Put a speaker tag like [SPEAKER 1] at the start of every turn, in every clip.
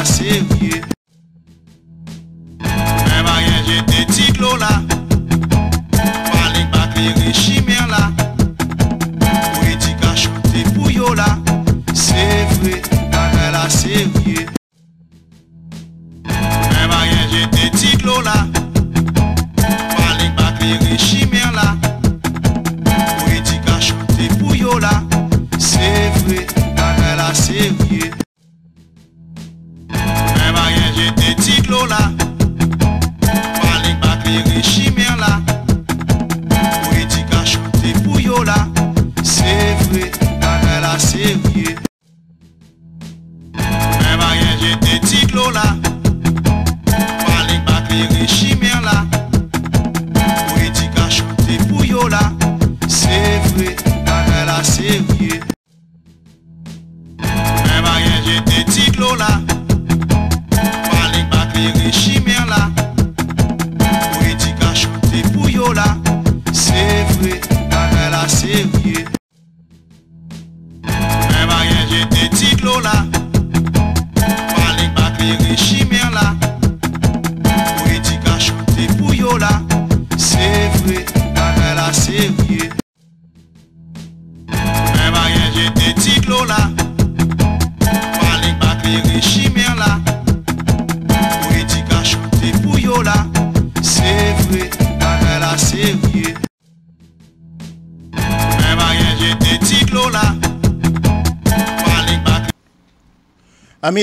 [SPEAKER 1] parceiro. Yeah.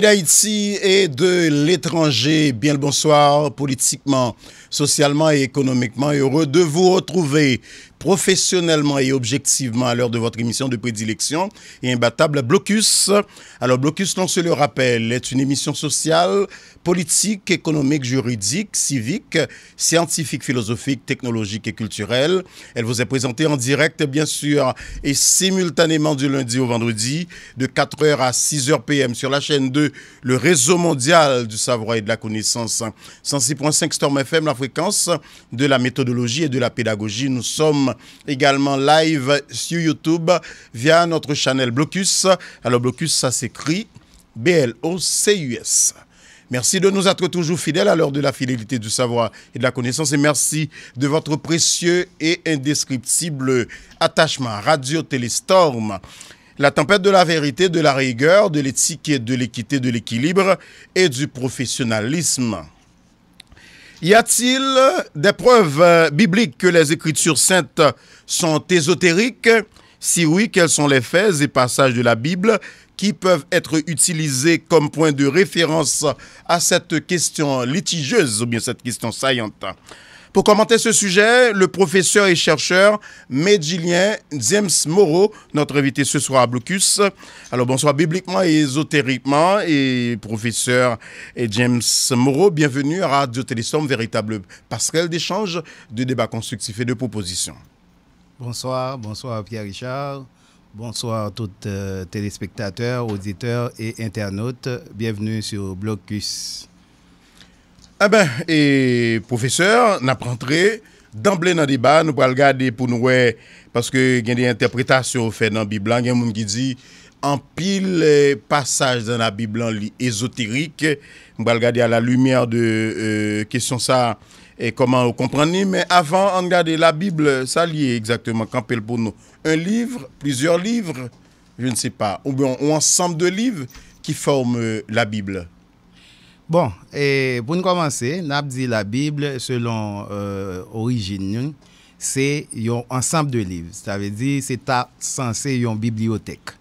[SPEAKER 2] d'Haïti et de l'étranger, bien le bonsoir politiquement, socialement et économiquement. Heureux de vous retrouver professionnellement et objectivement à l'heure de votre émission de prédilection et imbattable Blocus alors, Blocus lance se le rappelle, est une émission sociale, politique, économique, juridique, civique, scientifique, philosophique, technologique et culturelle. Elle vous est présentée en direct, bien sûr, et simultanément du lundi au vendredi, de 4h à 6h PM sur la chaîne 2, le réseau mondial du savoir et de la connaissance. 106.5 Storm FM, la fréquence de la méthodologie et de la pédagogie. Nous sommes également live sur YouTube via notre channel Blocus. Alors, Blocus, ça c'est écrit B-L-O-C-U-S. Merci de nous être toujours fidèles à l'heure de la fidélité du savoir et de la connaissance. Et merci de votre précieux et indescriptible attachement. Radio Télestorm, La tempête de la vérité, de la rigueur, de l'éthique et de l'équité, de l'équilibre et du professionnalisme. Y a-t-il des preuves bibliques que les Écritures saintes sont ésotériques Si oui, quels sont les faits et passages de la Bible qui peuvent être utilisés comme point de référence à cette question litigieuse ou bien cette question saillante. Pour commenter ce sujet, le professeur et chercheur médilien James Moreau, notre invité ce soir à Blocus. Alors bonsoir bibliquement et ésotériquement et professeur et James Moreau, bienvenue à Radio Télésom, véritable passerelle d'échange, de débats constructifs et de propositions.
[SPEAKER 3] Bonsoir, bonsoir Pierre Richard, Bonsoir à tous euh, téléspectateurs, auditeurs et internautes. Bienvenue
[SPEAKER 2] sur
[SPEAKER 1] Blocus.
[SPEAKER 2] Ah ben, et professeur, nous rentré d'emblée dans le débat, nous allons regarder pour nous, parce que il y a des interprétations faites dans la Bible. Il y a des gens qui disent en pile euh, passage dans la Bible en ésotérique. Nous allons regarder à la lumière de questions euh, question ça et comment vous comprenez, Mais avant, on regarde la Bible, ça lié exactement, campel pour nous. Un livre, plusieurs livres, je ne sais pas, ou bien un ensemble de livres qui forment euh, la Bible. Bon, et pour nous commencer, nous dit la Bible, selon
[SPEAKER 3] l'origine, euh, c'est un ensemble de livres. Ça veut dire c'est censé une bibliothèque.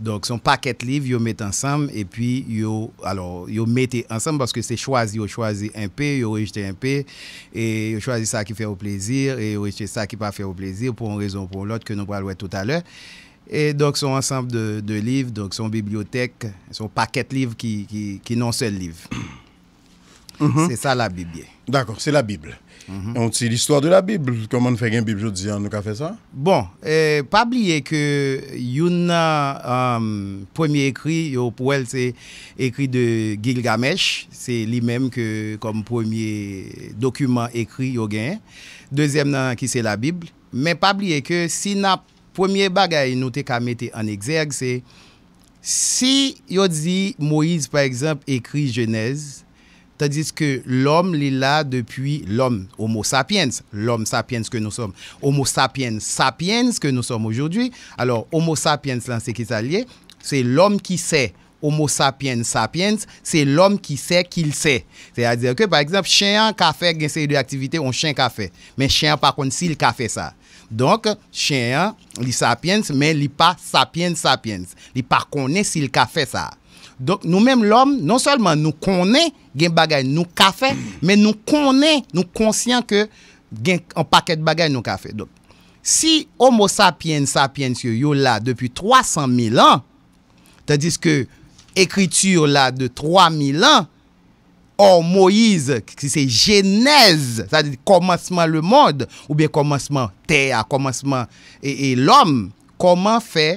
[SPEAKER 3] Donc, son paquet de livres, ils mettent ensemble et puis ils alors mettez ensemble parce que c'est choisi, ils choisi un peu, ils rejeté un peu et ils choisi ça qui fait au plaisir et ils rejeté ça qui pas fait au plaisir pour une raison ou pour l'autre que nous parlons tout à l'heure. Et donc, son ensemble de, livres, donc son bibliothèque, son paquet de livres qui,
[SPEAKER 2] qui, non seul livre. Mm-hmm. C'est ça la Bible. D'accord, c'est la Bible. Mhm. On ti l'histoire de la Bible, koman fè gen Bibliot diyan nou ka fè sa? Bon, eh, pa bliye ke
[SPEAKER 3] yon nan euh, pwemye ekri, yo pou el se ekri de Gilgamesh, se li menm ke kom pwemye dokumen ekri yo gen, dezem nan ki se la Bible, men pa bliye ke si nan pwemye bagay nou te ka mette an egzerg se, si yo di Moïse, par eksemp, ekri Genèse, Tadis ke l'om li la depuy l'om, homo sapiens, l'om sapiens ke nou som. Homo sapiens sapiens ke nou som oujoudwi. Alors, homo sapiens lan seke salye, se l'om ki se, homo sapiens sapiens, se l'om ki se kil se. Se a dire ke, par exemple, chen an ka fe gen se de aktivite, on chen ka fe. Men chen an pa kon si l'ka fe sa. Donk, chen an, li sapiens, men li pa sapiens sapiens. Li pa kon ne si l ka fe sa. Donk nou menm lom, non solman nou konen gen bagay nou kafe, men nou konen, nou konsyen ke gen an paket bagay nou kafe. Donk, si homo sapiens sapiens yo yo la depi 300 mil an, tadis ke ekritur la de 3000 an, an Moise ki se jenèz, tadis komanseman le mod, ou bien komanseman teya, komanseman, e, e lom, koman fe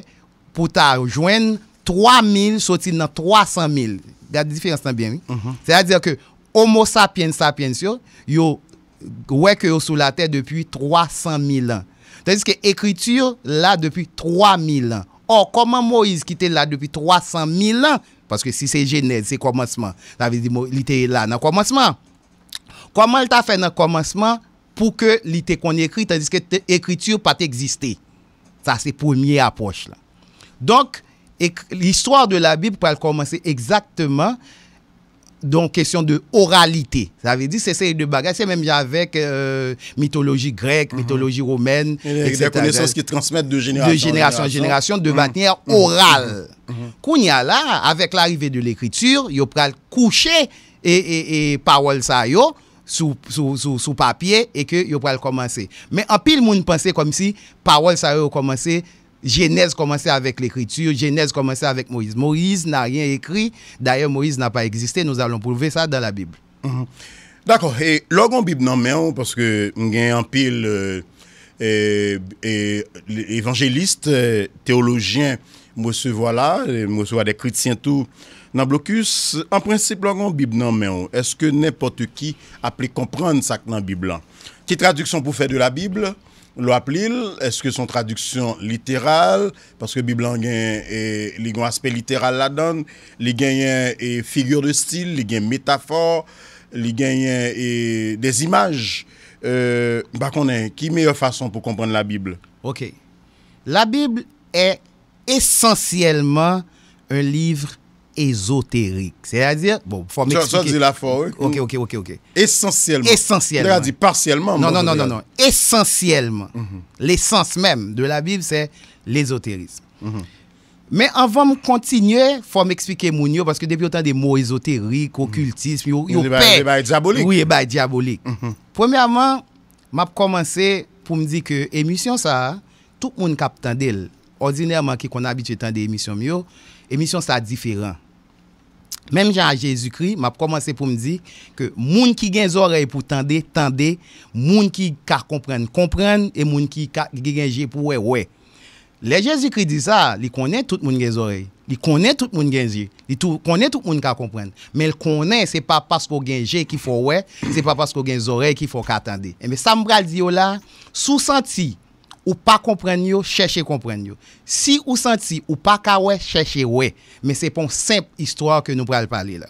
[SPEAKER 3] pou ta joen... 3.000 sotil nan 300.000. Gade difi ansan bien mi? Mhm. C'est-à-dire que homo sapiens sapiens yo, yo weke yo sou la terre depi 300.000 an. Tandis ke ekritur la depi 3.000 an. Or, koman mo yis ki te la depi 300.000 an? Paske si se jenè, se koumanseman. La vezi mo, li te la nan koumanseman. Koman l ta fè nan koumanseman pou ke li te konye ekri? Tandis ke ekritur pati egziste. Sa se pounye aposhe la. Donk, Et l'histoire de la Bible peut commencer exactement donc question de oralité. Ça veut dire c'est de bagasser, c'est même avec euh, mythologie grecque, mhm. mythologie romaine, et Des connaissances qui
[SPEAKER 2] transmettent de génération, génération
[SPEAKER 3] en génération, de mhm. manière mhm. orale. Qu'on y a là, avec l'arrivée de l'écriture, il peut coucher et, et, et parole ça sous, sous, papier et que peut commencer. Mais en pile monde pensait comme si parole ça yo commencer Genèse commençait avec l'écriture, Genèse commençait avec Moïse. Moïse n'a rien écrit, d'ailleurs Moïse n'a pas existé, nous allons prouver ça dans la Bible.
[SPEAKER 2] Mhm. D'accord, et logon Bible non mais parce que j'ai un pile euh, euh, évangéliste, théologien, moi voilà, moi des chrétiens tout dans blocus, en principe logon Bible non mais est-ce que n'importe qui a pu comprendre ça dans la Bible Qui traduction pour faire de la Bible L'Oaplil, est-ce que son traduction littérale, parce que Bible a un aspect littéral là-dedans, il a une figure de style, il métaphores, métaphore, il gagne des images. Euh, bah est, qui meilleure façon pour comprendre la Bible Ok. La Bible est essentiellement un livre esoterik. Se
[SPEAKER 3] a di, bon, fò m'eksplike. Se a di la fò, oui. Ok, ok, ok, ok. Esensyèlman. Esensyèlman. Se a di, parsyèlman. Non, non, non, non, non. Esensyèlman. Mm-hmm. L'essens mèm de la Bible, se l'esoterisme. Mè, anvan m'kontinye, fò m'eksplike moun yo, paske depi yotan de mò esoterik, okultism, yon pek. Yon e bay diabolik. Yon e bay diabolik. Mm-hmm. Premèman, m'ap komanse pou m'di ke emisyon sa, tout moun kap tan del Emisyon sa diferant. Mem jan a Jezikri, ma promase pou mdi ki moun ki gen zorey pou tende, tende, moun ki kar kompren, kompren, e moun ki gen zorey pou we, we. Le Jezikri di sa, li konen tout moun gen zorey, li konen tout moun gen zorey, li konen tout moun kar kompren, men konen se pa pasko gen zorey ki fo we, se pa pasko gen zorey ki fo ka tende. E men sa mbral di yo la, sou senti. ou pas comprendre yo, cherchez comprendre yo. Si ou senti ou pas ka ouais, cherchez ouais, mais c'est pas une simple histoire que nous pral parler là.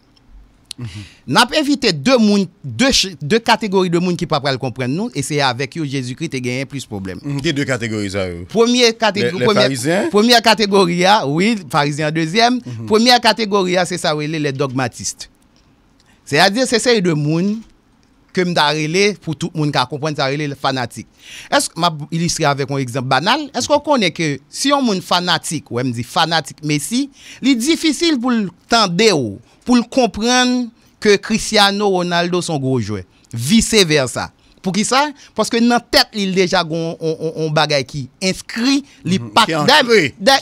[SPEAKER 3] Mm-hmm. N'a pas évité deux moun, deux, deux catégories de monde qui pas pral comprendre nous et c'est avec eux Jésus-Christ et gagné plus problème.
[SPEAKER 2] Mm deux catégories ça
[SPEAKER 3] Première catégorie ah, première, mm-hmm. première catégorie oui, pharisiens deuxième. Première catégorie c'est ça les dogmatistes. C'est-à-dire c'est ces de monde kem da rele pou tout moun ka kompwen ta rele le fanatik. Esk, ma ilistre avek on ekzem banal, esk kon konen ke, si yon moun fanatik, ou em di fanatik Messi, li difisil pou l tande ou, pou l komprenn ke Cristiano Ronaldo son gwo jwe, vice versa. Pou ki sa? Paske nan tet li deja gwo on bagay ki, inskri, li mhm. pati, mhm.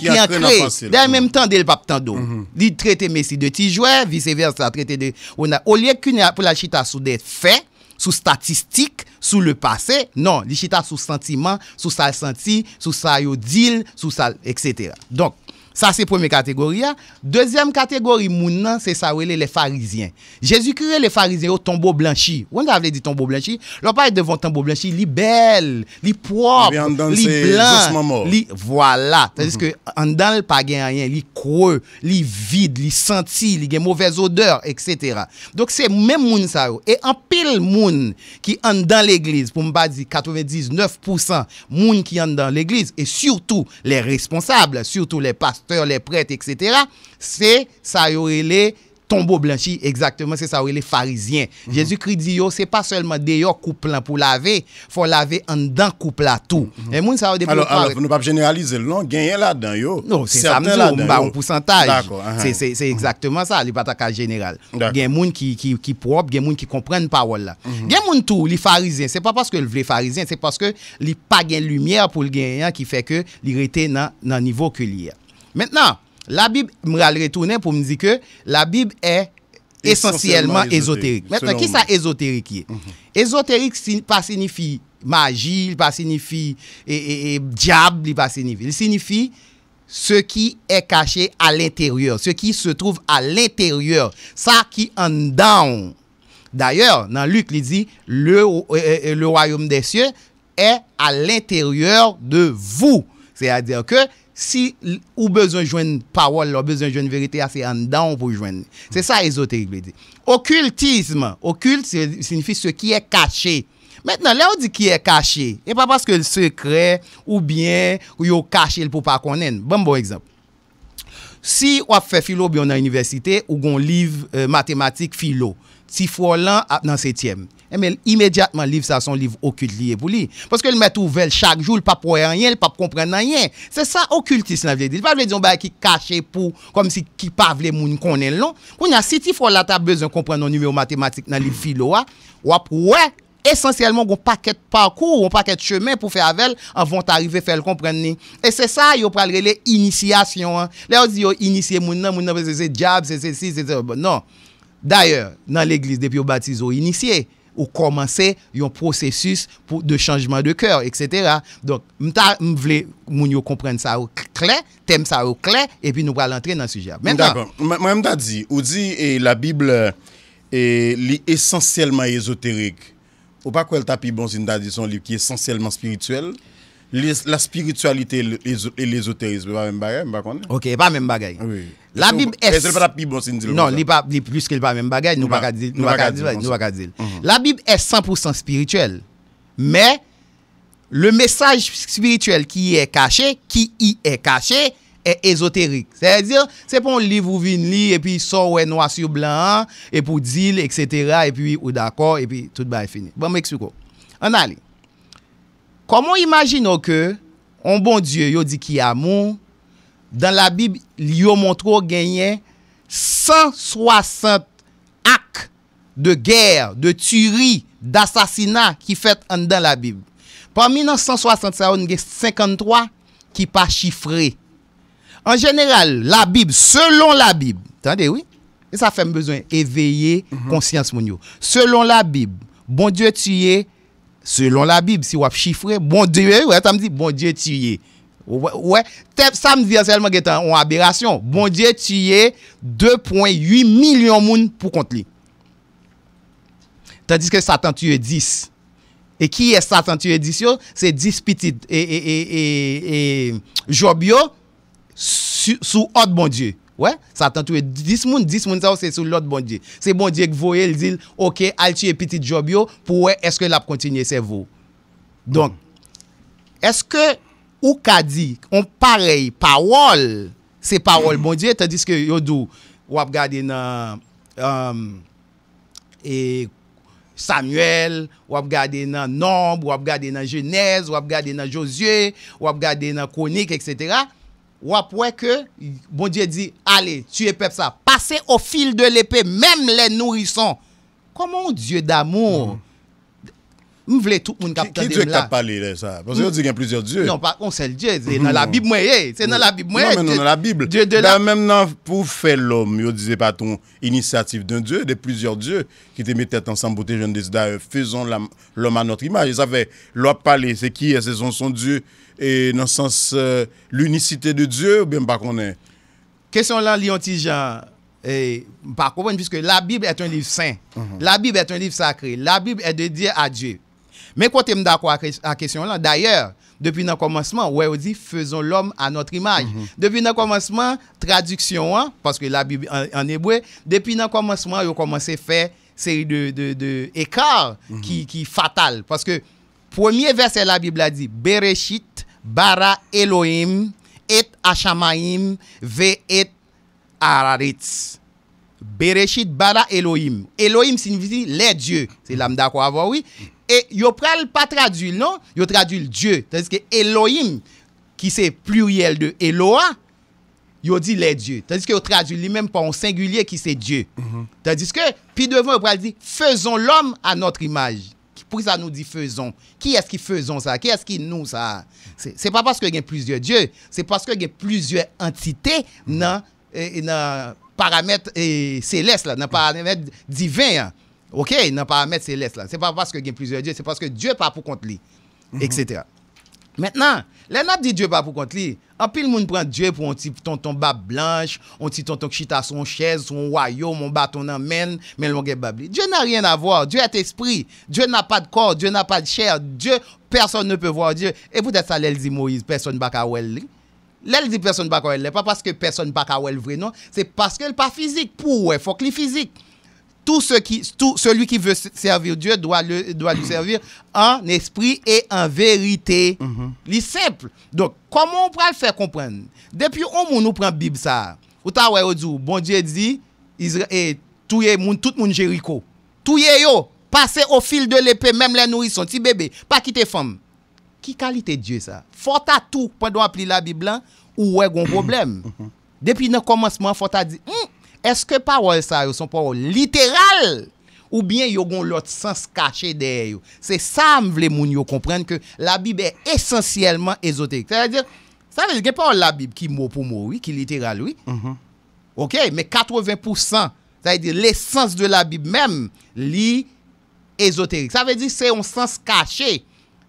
[SPEAKER 3] li antre, di an menm tande l papi tando. Li trete Messi de ti jwe, vice versa, trete de Ronaldo. O liye ki pou la chita sou de fè, sou statistik, sou le passe, non, lichita sou sentiman, sou sal senti, sou sayo dil, sou sal, etc. Ça, c'est première catégorie. Hein. Deuxième catégorie, moun c'est ça, les pharisiens. Jésus-Christ, les pharisiens, au tombeau blanchi. On avait dit tombeau blanchi. L'on parle devant tombeau blanchi, libelle, belle, li propre, blanc. voilà. cest mhm. que, en dans le pas rien, li creux, les vide, les senti, il une mauvaise odeur, etc. Donc, c'est même moun ça. Et en pile moun qui en dans l'église, pour me pas dire 99% moun qui en dans l'église, et surtout les responsables, surtout les pasteurs, tè yon lè prete, etc. Se sa yon lè tombo blanchi. Exactement, se sa yon lè farizien. Jezu kri di yo, se pa selman de yon koup lan pou lave, fò lave an dan koup la tou. E moun sa yon de blanchi. An
[SPEAKER 2] nou pa p'generalize lè lan, gen yon la dan yo. Non, se sa mzou, mba un pousantaj. Se uh-huh. exactement sa, li patakaj general.
[SPEAKER 3] Gen moun ki prop, gen moun ki kompren n'pawol la. Mhm. Gen moun tou, li farizien, se pa paske l vle farizien, se paske li pa gen lumièr pou l gen yon ki fè ke li rete nan nivou ke li ya. Maintenant, la Bible, je vais retourner pour me dire que la Bible est essentiellement, ésotérique. Maintenant, qui ça ésotérique est? Mhm. Ésotérique, pas signifie magie, il pas signifie et, diable, il pas signifie. Il signifie ce qui est caché à l'intérieur, ce qui se trouve à l'intérieur, ça qui en down. D'ailleurs, dans Luc, il dit euh, euh, le royaume des cieux est à l'intérieur de vous. C'est-à-dire que Si ou bezon jwen pawol, ou bezon jwen verite ase an dan pou jwen, se sa esoterik be de. Okkultizm, okkult se sinifis se ki e kache. Metnan, le ou di ki e kache, e pa paske l sekre ou bien ou yo kache l pou pa konen. Ben bon, bon ekzamp. Si ou ap fe filo bi an an universite, ou gon liv euh, matematik filo, ti folan ap nan setyem. Emel, eh, imediatman liv sa son liv okult liye pou li. Poske el met ouvel chak jou, l pap woye an yen, l pap komprende an yen. Se sa okultis nan vye di. Pa vye di yon ba ki kache pou, kom si ki pavle moun konen lon. Kou na siti folata bezon komprende nou nime ou matematik nan liv filo a, wap wè, esensyelman goun paket parkou, goun paket chemen pou fe avel, an von tarive fel komprende ni. E se sa, yo pralre le inisyasyon. Le yo di yo inisyé moun nan, moun nan, se se jab, se se si, se se, nan. D'ayor, nan l'eglis dep ou komanse yon prosesus de chanjman de kèr, etc. Donk, mta m vle moun yo komprende sa ou klen, tem sa ou klen, epi nou pral antre nan sujè. Mta
[SPEAKER 2] m ta di, ou di e, la Bible e, li esensyelman esoterik, ou pa kwen tapibon zin da di son li ki esensyelman spirituel? La spiritualite et l'esoterisme, pa mèm bagay, mèm pa konde? Ok, pa mèm bagay. Oui. La Bible est... Non, ni pa, ni plus
[SPEAKER 3] ki l'pa mèm bagay, nou pa ka dile, nou pa ka dile. La Bible est 100% spirituel, mè, le message spirituel ki yè kachè, ki yè kachè, e esoterik. Se yè dire, se pon liv ou vin li, e pi son wè noas yò blan, e pou dile, etc., e pi ou d'akor, e pi tout ba yè fini. Bon, mè ekspliko. An alè. komon imagine ou ke, on bon die yo di ki yamou, dan la bib, li yo montre ou genyen, 160 ak de ger, de turi, d'assasina, ki fet an dan la bib. Parmi nan 167, yon genyen 53 ki pa chifre. An general, la bib, selon la bib, tande oui, e sa fèm bezwen, eveye konsyans mhm. moun yo. Selon la bib, bon die tuye, Selon la bib, si wap chifre, bon die, wè, ta m di, bon die tiyye. Wè, wè, tep sa m di anselman gen tan wabirasyon, bon die tiyye 2.8 milyon moun pou kont li. Tandis ke satan tiyye 10. E kiye satan tiyye 10 yo, se 10 pitit e, e, e, e, e, Job yo, sou hot bon die. Ouè, sa tan tou e 10 moun, 10 moun sa ou se sou lout bon bondye. Se bondye k voye, li dil, ok, al ti e piti job yo, pou ouè eske la p kontinye se vo. Don, eske ou ka di, on parey, pawol, se pawol bondye, tan diske yo do wap gade nan um, e, Samuel, wap gade nan Nob, wap gade nan Genèse, wap gade nan Josie, wap gade nan Konik, etc., Ou après que bon Dieu dit, allez, tu es peuple ça. Passez au fil de l'épée, même les nourrissons. Comment Dieu d'amour mm. vle tout le
[SPEAKER 2] Qui qui Dieu la. ça dieu ça parce que sa? Pon mm. dit plusieurs dieux. Non, qu'on c'est le dieu. c'est dans la mm. Bible. C'est c'est la Bible Non, dans la Bible. Dieu de la... Ben, même pour faire l'homme il disait pas pas ton initiative d'un dieu, de plusieurs dieux qui te mettaient ensemble, pour te desida, euh, fezon l'homme à notre image ça fait l'homme parler c'est qui qui, c'est son son dieu, et dans le sens euh, l'unicité de Dieu, ou bien pas qu'on est. Question là, Lyon-Tijan, et pas puisque
[SPEAKER 3] la Bible est un livre saint. Mhm. La Bible est un livre sacré. La Bible est dédiée à Dieu. Mais quand tu es d'accord à la question là, d'ailleurs, depuis le commencement, ouais, on dit faisons l'homme à notre image. Mhm. Depuis le commencement, traduction, hein, parce que la Bible en, hébreu, depuis le commencement, ils ont commencé à faire série de, de, écarts mhm. qui, qui fatal. Parce que premier verset de la Bible a dit Bereshit, bara Elohim, et Hachamaim, ve et ararit. Bereshit bara Elohim. Elohim signifie les dieux. C'est l'âme d'accord avoir, oui. Et yo pral pas traduit, non? Yo traduit Dieu. Tandis que Elohim, qui c'est pluriel de Eloa, yo dit les dieux. Tandis que yo traduit lui-même par un singulier qui c'est Dieu. Mm-hmm. Tandis que, puis devant, yo pral dit, faisons l'homme à notre image. Pou sa nou di fezon? Ki eski fezon sa? Ki eski nou sa? Se pa paske gen plizye die, se paske gen plizye entite nan paramet eh, seles la, nan paramet eh, divin. Ok, nan paramet seles la. Se pa paske gen plizye die, se paske die pa pou kont li. Etcetera. Maintenant, les n'a dit Dieu pas pour compte lui. En pile monde prend Dieu pour un petit tonton bas blanche, un petit tonton chita son chaise, son royaume, mon bâton en main, mais l'on babli. Dieu n'a rien à voir. Dieu est esprit. Dieu n'a pas de corps, Dieu n'a pas de chair. Dieu personne ne peut voir Dieu. Et vous êtes ça l'elle dit Moïse, personne pas ka elle. L'elle dit personne pas Ce elle, pas parce que personne pas ka vrai non, c'est parce qu'elle pas physique pour, il faut que physique tout, ce qui, tout celui qui veut servir Dieu doit le, doit lui servir en esprit et en vérité. C'est mhm. simple. Donc, comment on peut le faire comprendre? Depuis on nous prend la Bible, ça, ou t'as ouais, bon Dieu dit, eh, tout le monde, tout le monde Jéricho. au fil de l'épée, même les nourrissons, petit bébé, pas quitter femme. Qui qualité Dieu ça? Faut à tout pendant appeler la Bible, ou a un problème. Mhm. Depuis le commencement, faut à dire, hmm, Eske parol sa yo son parol literal ou bien yo gon lot sens kache de yo? Se sa m vle moun yo komprende ke la bib e esensyelman ezoterik. Se a ve di, se a ve di gen parol la bib ki mou pou mou, ki literal, oui. Mm-hmm. Ok, me 80%, se a ve di, l'esens de la bib mem li ezoterik. Se a ve di, se yon sens kache,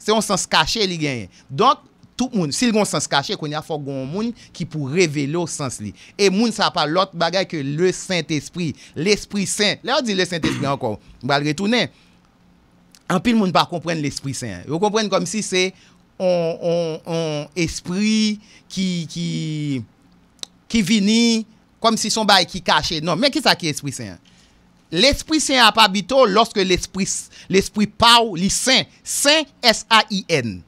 [SPEAKER 3] se yon sens kache li gen. Donk? tout moun, sil goun sens kache, kon ya fok goun moun ki pou revele ou sens li. E moun sa pa lot bagay ke le saint esprit, l'esprit saint. La yo di le saint esprit anko, bal retounen. Anpil moun pa kompren l'esprit saint. Yo kompren kom si se, on, on, on, esprit ki, ki, ki vini, kom si son bagay ki kache. Non, men ki sa ki esprit saint? L'esprit saint a pa bito loske l'esprit, l'esprit pa ou li saint. Saint, S-A-I-N.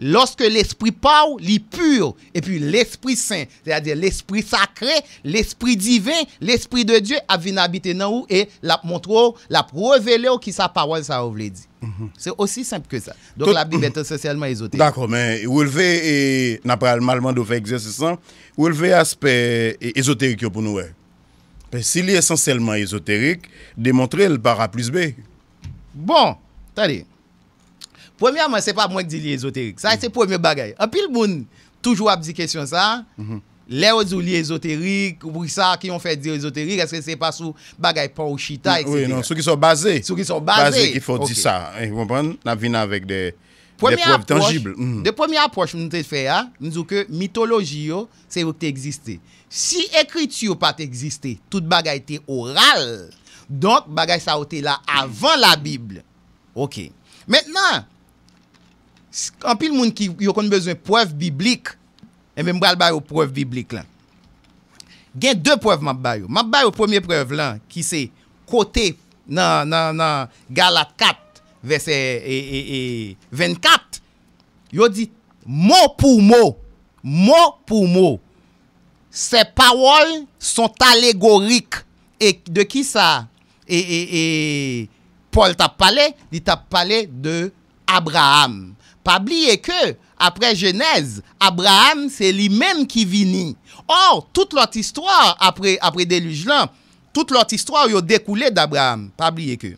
[SPEAKER 3] Lorsque l'esprit parle, il pur. Et puis l'esprit saint, c'est-à-dire l'esprit sacré, l'esprit divin, l'esprit de Dieu, a venu habiter dans et la montré, la révélé qui sa parole, ça vous dit. Mhm. C'est aussi simple que ça. Donc la Bible
[SPEAKER 2] est essentiellement ésotérique. D'accord, mais vous levez, et n'a pas allemand de faire exercice, vous hein, levez aspect ésotérique pour nous. S'il est essentiellement ésotérique, démontrez le par A B. Bon, t'as dit... Premye
[SPEAKER 3] man, se pa mwen ki di li ezoterik. Sa e se premye bagay. Anpil moun, toujou ap di kesyon sa, le ou zou li ezoterik, ou brisa ki yon fè di ezoterik, eske se pa sou bagay pa ou chita, etc. Oui, non, sou ki sou base. Sou ki sou base. Base ki fò di sa.
[SPEAKER 2] Yon pren la vina avèk de... Premye approche. Mm. De
[SPEAKER 3] premy approche moun te fè ya, moun zou ke mitoloji yo, se yon te egziste. Si ekriti yo pa te egziste, tout bagay te oral, donk bagay sa wote la avan la Bible. Ok. Mètnen, Anpil moun ki yo kon bezwen preuve biblik, e men mbral bayo preuve biblik lan. Gen de preuve map bayo. Map bayo premier preuve lan, ki se kote nan Galat 4, ve se 24, yo di, mo pou mo, mo pou mo, se pawol son alegorik, e de ki sa, e Paul tap pale, li tap pale de Abraham. Pas oublier que, après Genèse, Abraham, c'est lui-même qui vini. Or, toute l'autre histoire après, après déluge là, toute l'autre histoire a découlé d'Abraham. Pas oublier que.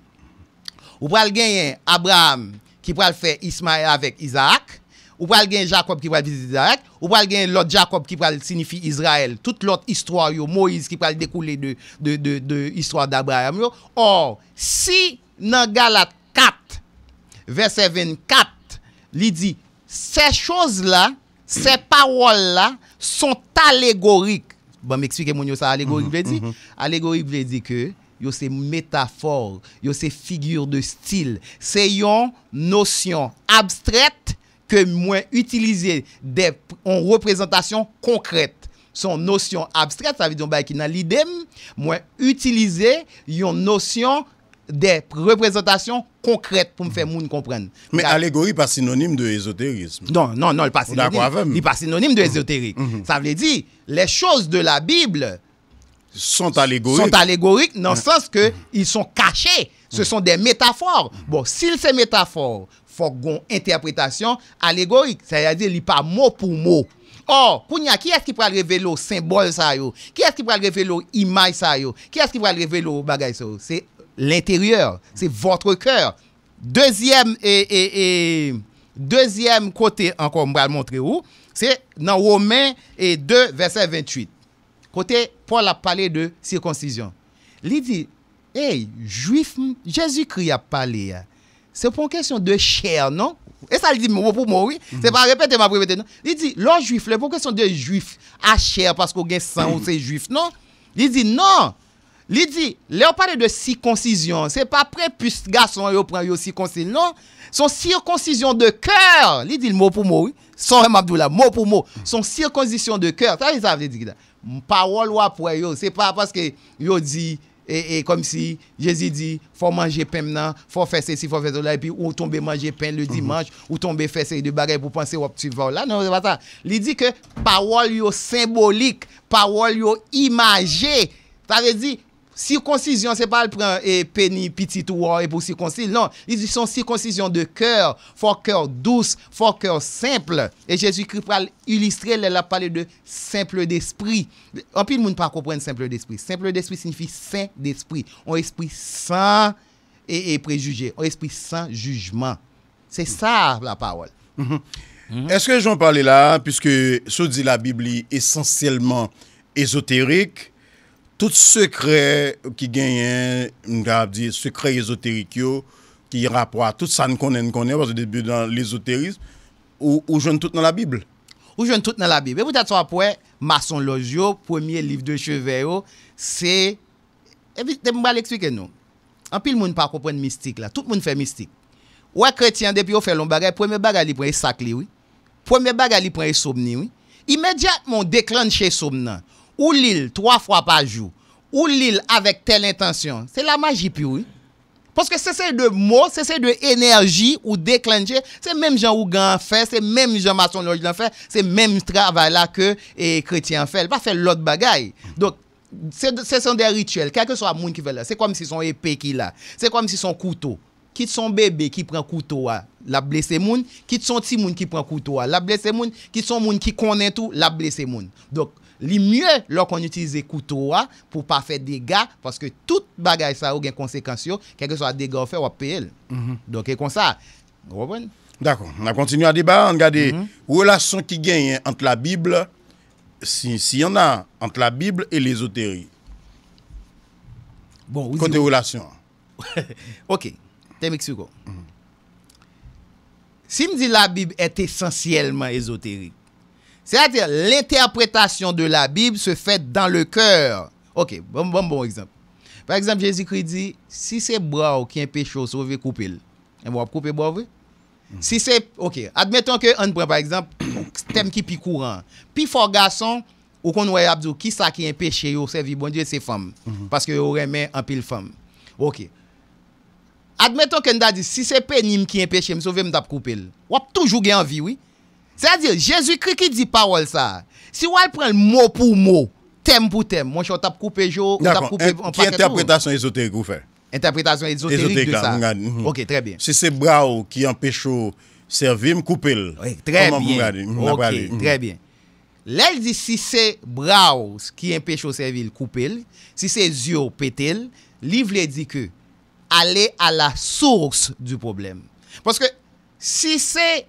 [SPEAKER 3] Ou pral gagner Abraham qui pral faire Ismaël avec Isaac. Ou pral gagner Jacob qui pral visiter Isaac. Ou pral gagner l'autre Jacob qui pral signifie Israël. Toute l'autre histoire, Moïse qui pral découler de, de, histoire d'Abraham. Or, si dans Galate 4, verset 24, Li di, se choz la, se parol la, son alegorik. Ba bon, m'eksplike moun yo sa alegorik mhm, vle di. Mhm. Allegorik vle di ke yo se metafor, yo se figyur de stil. Se yon nosyon abstret ke mwen utilize de, an reprezentasyon konkret. Son nosyon abstret, sa vide yon bay ki nan li dem, mwen utilize yon nosyon abstret. des représentations concrètes pour me faire moun comprendre. Mais
[SPEAKER 2] allégorie pas synonyme de ésotérisme. Non, non, non, il pas synonyme. Il pas synonyme de mhm. ésotérisme. Mhm. Ça veut dire
[SPEAKER 3] les choses de la Bible sont allégoriques. Sont allégoriques dans le mhm. sens que ils sont cachés. Ce sont des métaphores. Bon, s'ils c'est métaphores faut une interprétation allégorique, c'est-à-dire il pas mot pour mot. Or, kounya, qui est-ce qui va révéler le symbole ça yo? Qui est-ce qui va révéler l'image ça yo? Qui est-ce qui va révéler le bagage ça C'est l'intérieur, c'est votre cœur. Deuxième et, deuxième côté encore je vais montrer où, c'est dans Romains 2 verset 28. Côté Paul a parlé de circoncision. Il dit "Hey, juif, Jésus-Christ a parlé. Hein. C'est pour une question de chair, non et ça, il dit, pour moi, oui. Mhm. C'est pas répéter ma répéter, non. Il dit, l'homme juif, c'est pour question de juif, à chair parce qu'on a sang ou c'est juif, non. Il dit, non, Li di, lè ou pare de sikonsizyon, se pa pre plus gason yo pran yo sikonsizyon, non, son sikonsizyon de kèr, li di l mò pou mò, son mò pou mò, son sikonsizyon de kèr, ta li sa vè di ki da, mpa wol wap wè yo, se pa paske yo di, e, e kom si, jezi di, fò manje pen mnan, fò fè se si fò fè to la, e pi ou tombe manje pen le dimanche, mhm. ou tombe fè se yi de bagay pou panse wap ti vò la, nan, nan, nan, nan, li di ke, mpa wol yo simbolik, mpa wol yo imajè, Circoncision, c'est pas le prend et penny petit ou et pour circoncision. Non, ils sont circoncision de cœur, fort cœur douce, fort cœur simple. Et Jésus-Christ va illustrer, il a parlé de simple d'esprit. En plus, le monde ne pas comprendre simple d'esprit. Simple d'esprit signifie saint d'esprit. Un esprit sans et, préjugé. Un esprit sans jugement. C'est ça la parole.
[SPEAKER 2] Mhm. Mhm. Est-ce que j'en parler là, puisque ce dit la Bible essentiellement ésotérique, Tout sekre ki genyen, mga ap di, sekre esoterik yo, ki rapwa, tout san konen konen, waz e debu dan l'esoterizm, ou jwenn tout nan la Bibel? Ou jwenn tout nan la Bibel. E mwen tatwa pou e,
[SPEAKER 3] mason loj yo, premier liv de cheve yo, se... E mwen bal ekswike nou. Anpil moun pa pou pren mistik la, tout moun fe mistik. Ou e kretiyan depi ou fe loun bagay, premier bagay li pou e sakli ou, premier bagay li pou e somni ou, imediat moun deklanche somnan. ou l'il, 3 fwa pa jou, ou l'il, avek tel intansyon, se la maji pi ou, poske se se de mo, se se de enerji, ou deklanje, se menm jan ou gan fè, se menm jan mason lor di lan fè, se menm travè la ke, e kretien fè, l pa fè l ot bagay, dok, se son de rituel, kakè son a moun ki fè la, se koum si son epe ki la, se koum si son koutou, ki son bebe ki pren koutou a, la blese moun, ki son ti moun ki pren koutou a, la blese moun, ki son moun ki konen tou Le mieux, lorsqu'on utilise couteau, hein, pour pas faire des dégâts, parce que tout bagage ça a des conséquences, quel que soit le faire, on va payer. Mhm. Donc, c'est comme ça.
[SPEAKER 2] D'accord. On va à débattre. Regardez. Mhm. Relation qui gagne entre la Bible, si y en a, entre la Bible et l'ésotérie. Bon, oui. Côté relation. Ok. T'es mhm. Si
[SPEAKER 3] on dit la Bible est essentiellement ésotérique, C'est-à-dire l'interpretation de la Bible se fait dans le cœur. Ok, bon bon bon exemple. Par exemple, Jésus-Christ dit, si se bra ou ki empêche ou se ouve koupil. Mwa ap koupil bo avwe? Si se, ok, admeton ke an pren par exemple, tem ki pi kouran. Pi fò gason, ou kon wè ap di ou ki sa ki empêche ou se vi bon die se fam. Paske ou remè an pil fam. Ok. Admeton ke an da di, si se pe nim ki empêche ou se ouve mda ap koupil. Wap toujou gen an vi oui. C'est-à-dire, Jésus-Christ qui dit parole ça. Si on prend le mot pour mot, thème pour thème, moi je tape coupé jour, on tape coupé en Qui interprétation
[SPEAKER 2] ésotérique vous faites Interprétation ésotérique, ésotérique de ça. OK, très bien. Si c'est Brao qui empêche servir, me couper. Oui, très bien. Vous OK, très mm-hmm. bien. L'elle dit si c'est
[SPEAKER 3] Brao qui empêche au servir, couper. Si c'est yeux, le Livre dit que aller à la source du problème. Parce que si c'est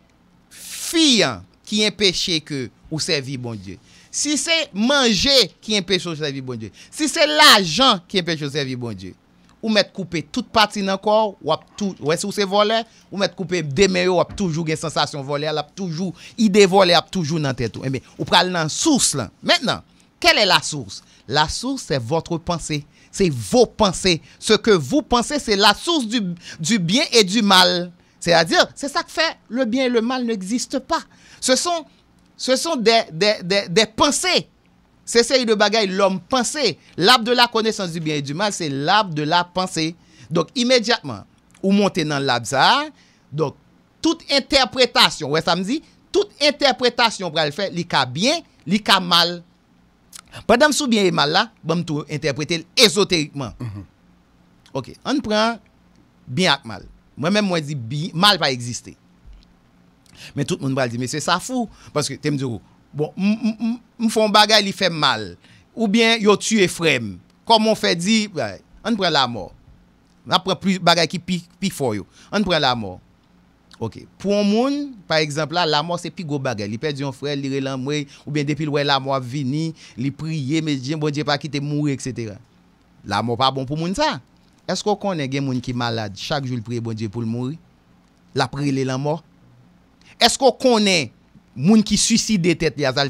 [SPEAKER 3] qui qui que que ou servir bon Dieu. Si c'est manger qui empêche ou servir bon Dieu. Si c'est l'argent qui empêche ou servir bon Dieu. Ou mettre coupé toute partie nan ou tout tout ou se ou c'est vole, ou mettre coupé des yo, vous toujours une sensation volé al toujours toujou, ide toujours ap toujou tête. tetou. Eh vous ou source là. Maintenant, quelle est la source? La source, c'est votre pensée. C'est vos pensées. Ce que vous pensez, c'est la source du, du, bien et du mal. C'est-à-dire, c'est ça que fait le bien et le mal n'existe pas. Ce sont des pensées. C'est ça y est le bagay, l'homme pensée. L'âme de la connaissance du bien et du mal, c'est l'âme de la pensée. Donc, immédiatement, ou montez dans l'absar. Donc, toute interprétation, ou est-ce que ça me dit? Toute interprétation, pour aller faire, il y a bien, il y a mal. Pendant que je sais bien et mal, je vais bon, m'interpréter esotériquement. Mm-hmm. Ok, on prend bien et mal. Mwen men mwen di mal pa egziste Men tout moun bral di Mwen se sa fou Mwen bon, fon bagay li fe mal Ou bien yo tue frem Komon fe di An pre la mor An pre bagay ki pi fo yo An pre la mor Pou moun, par exemple la, la mor se pi go bagay Li pe di yon fre, li re lan mwe Ou bien depil we la mor vini Li priye, me di jen bon jepa ki te moure La mor pa bon pou moun sa Est-ce qu'on connaît des gens qui sont malades chaque jour le bon Dieu pour mourir La prière la mort. Est-ce qu'on connaît gens qui suicident tête les ça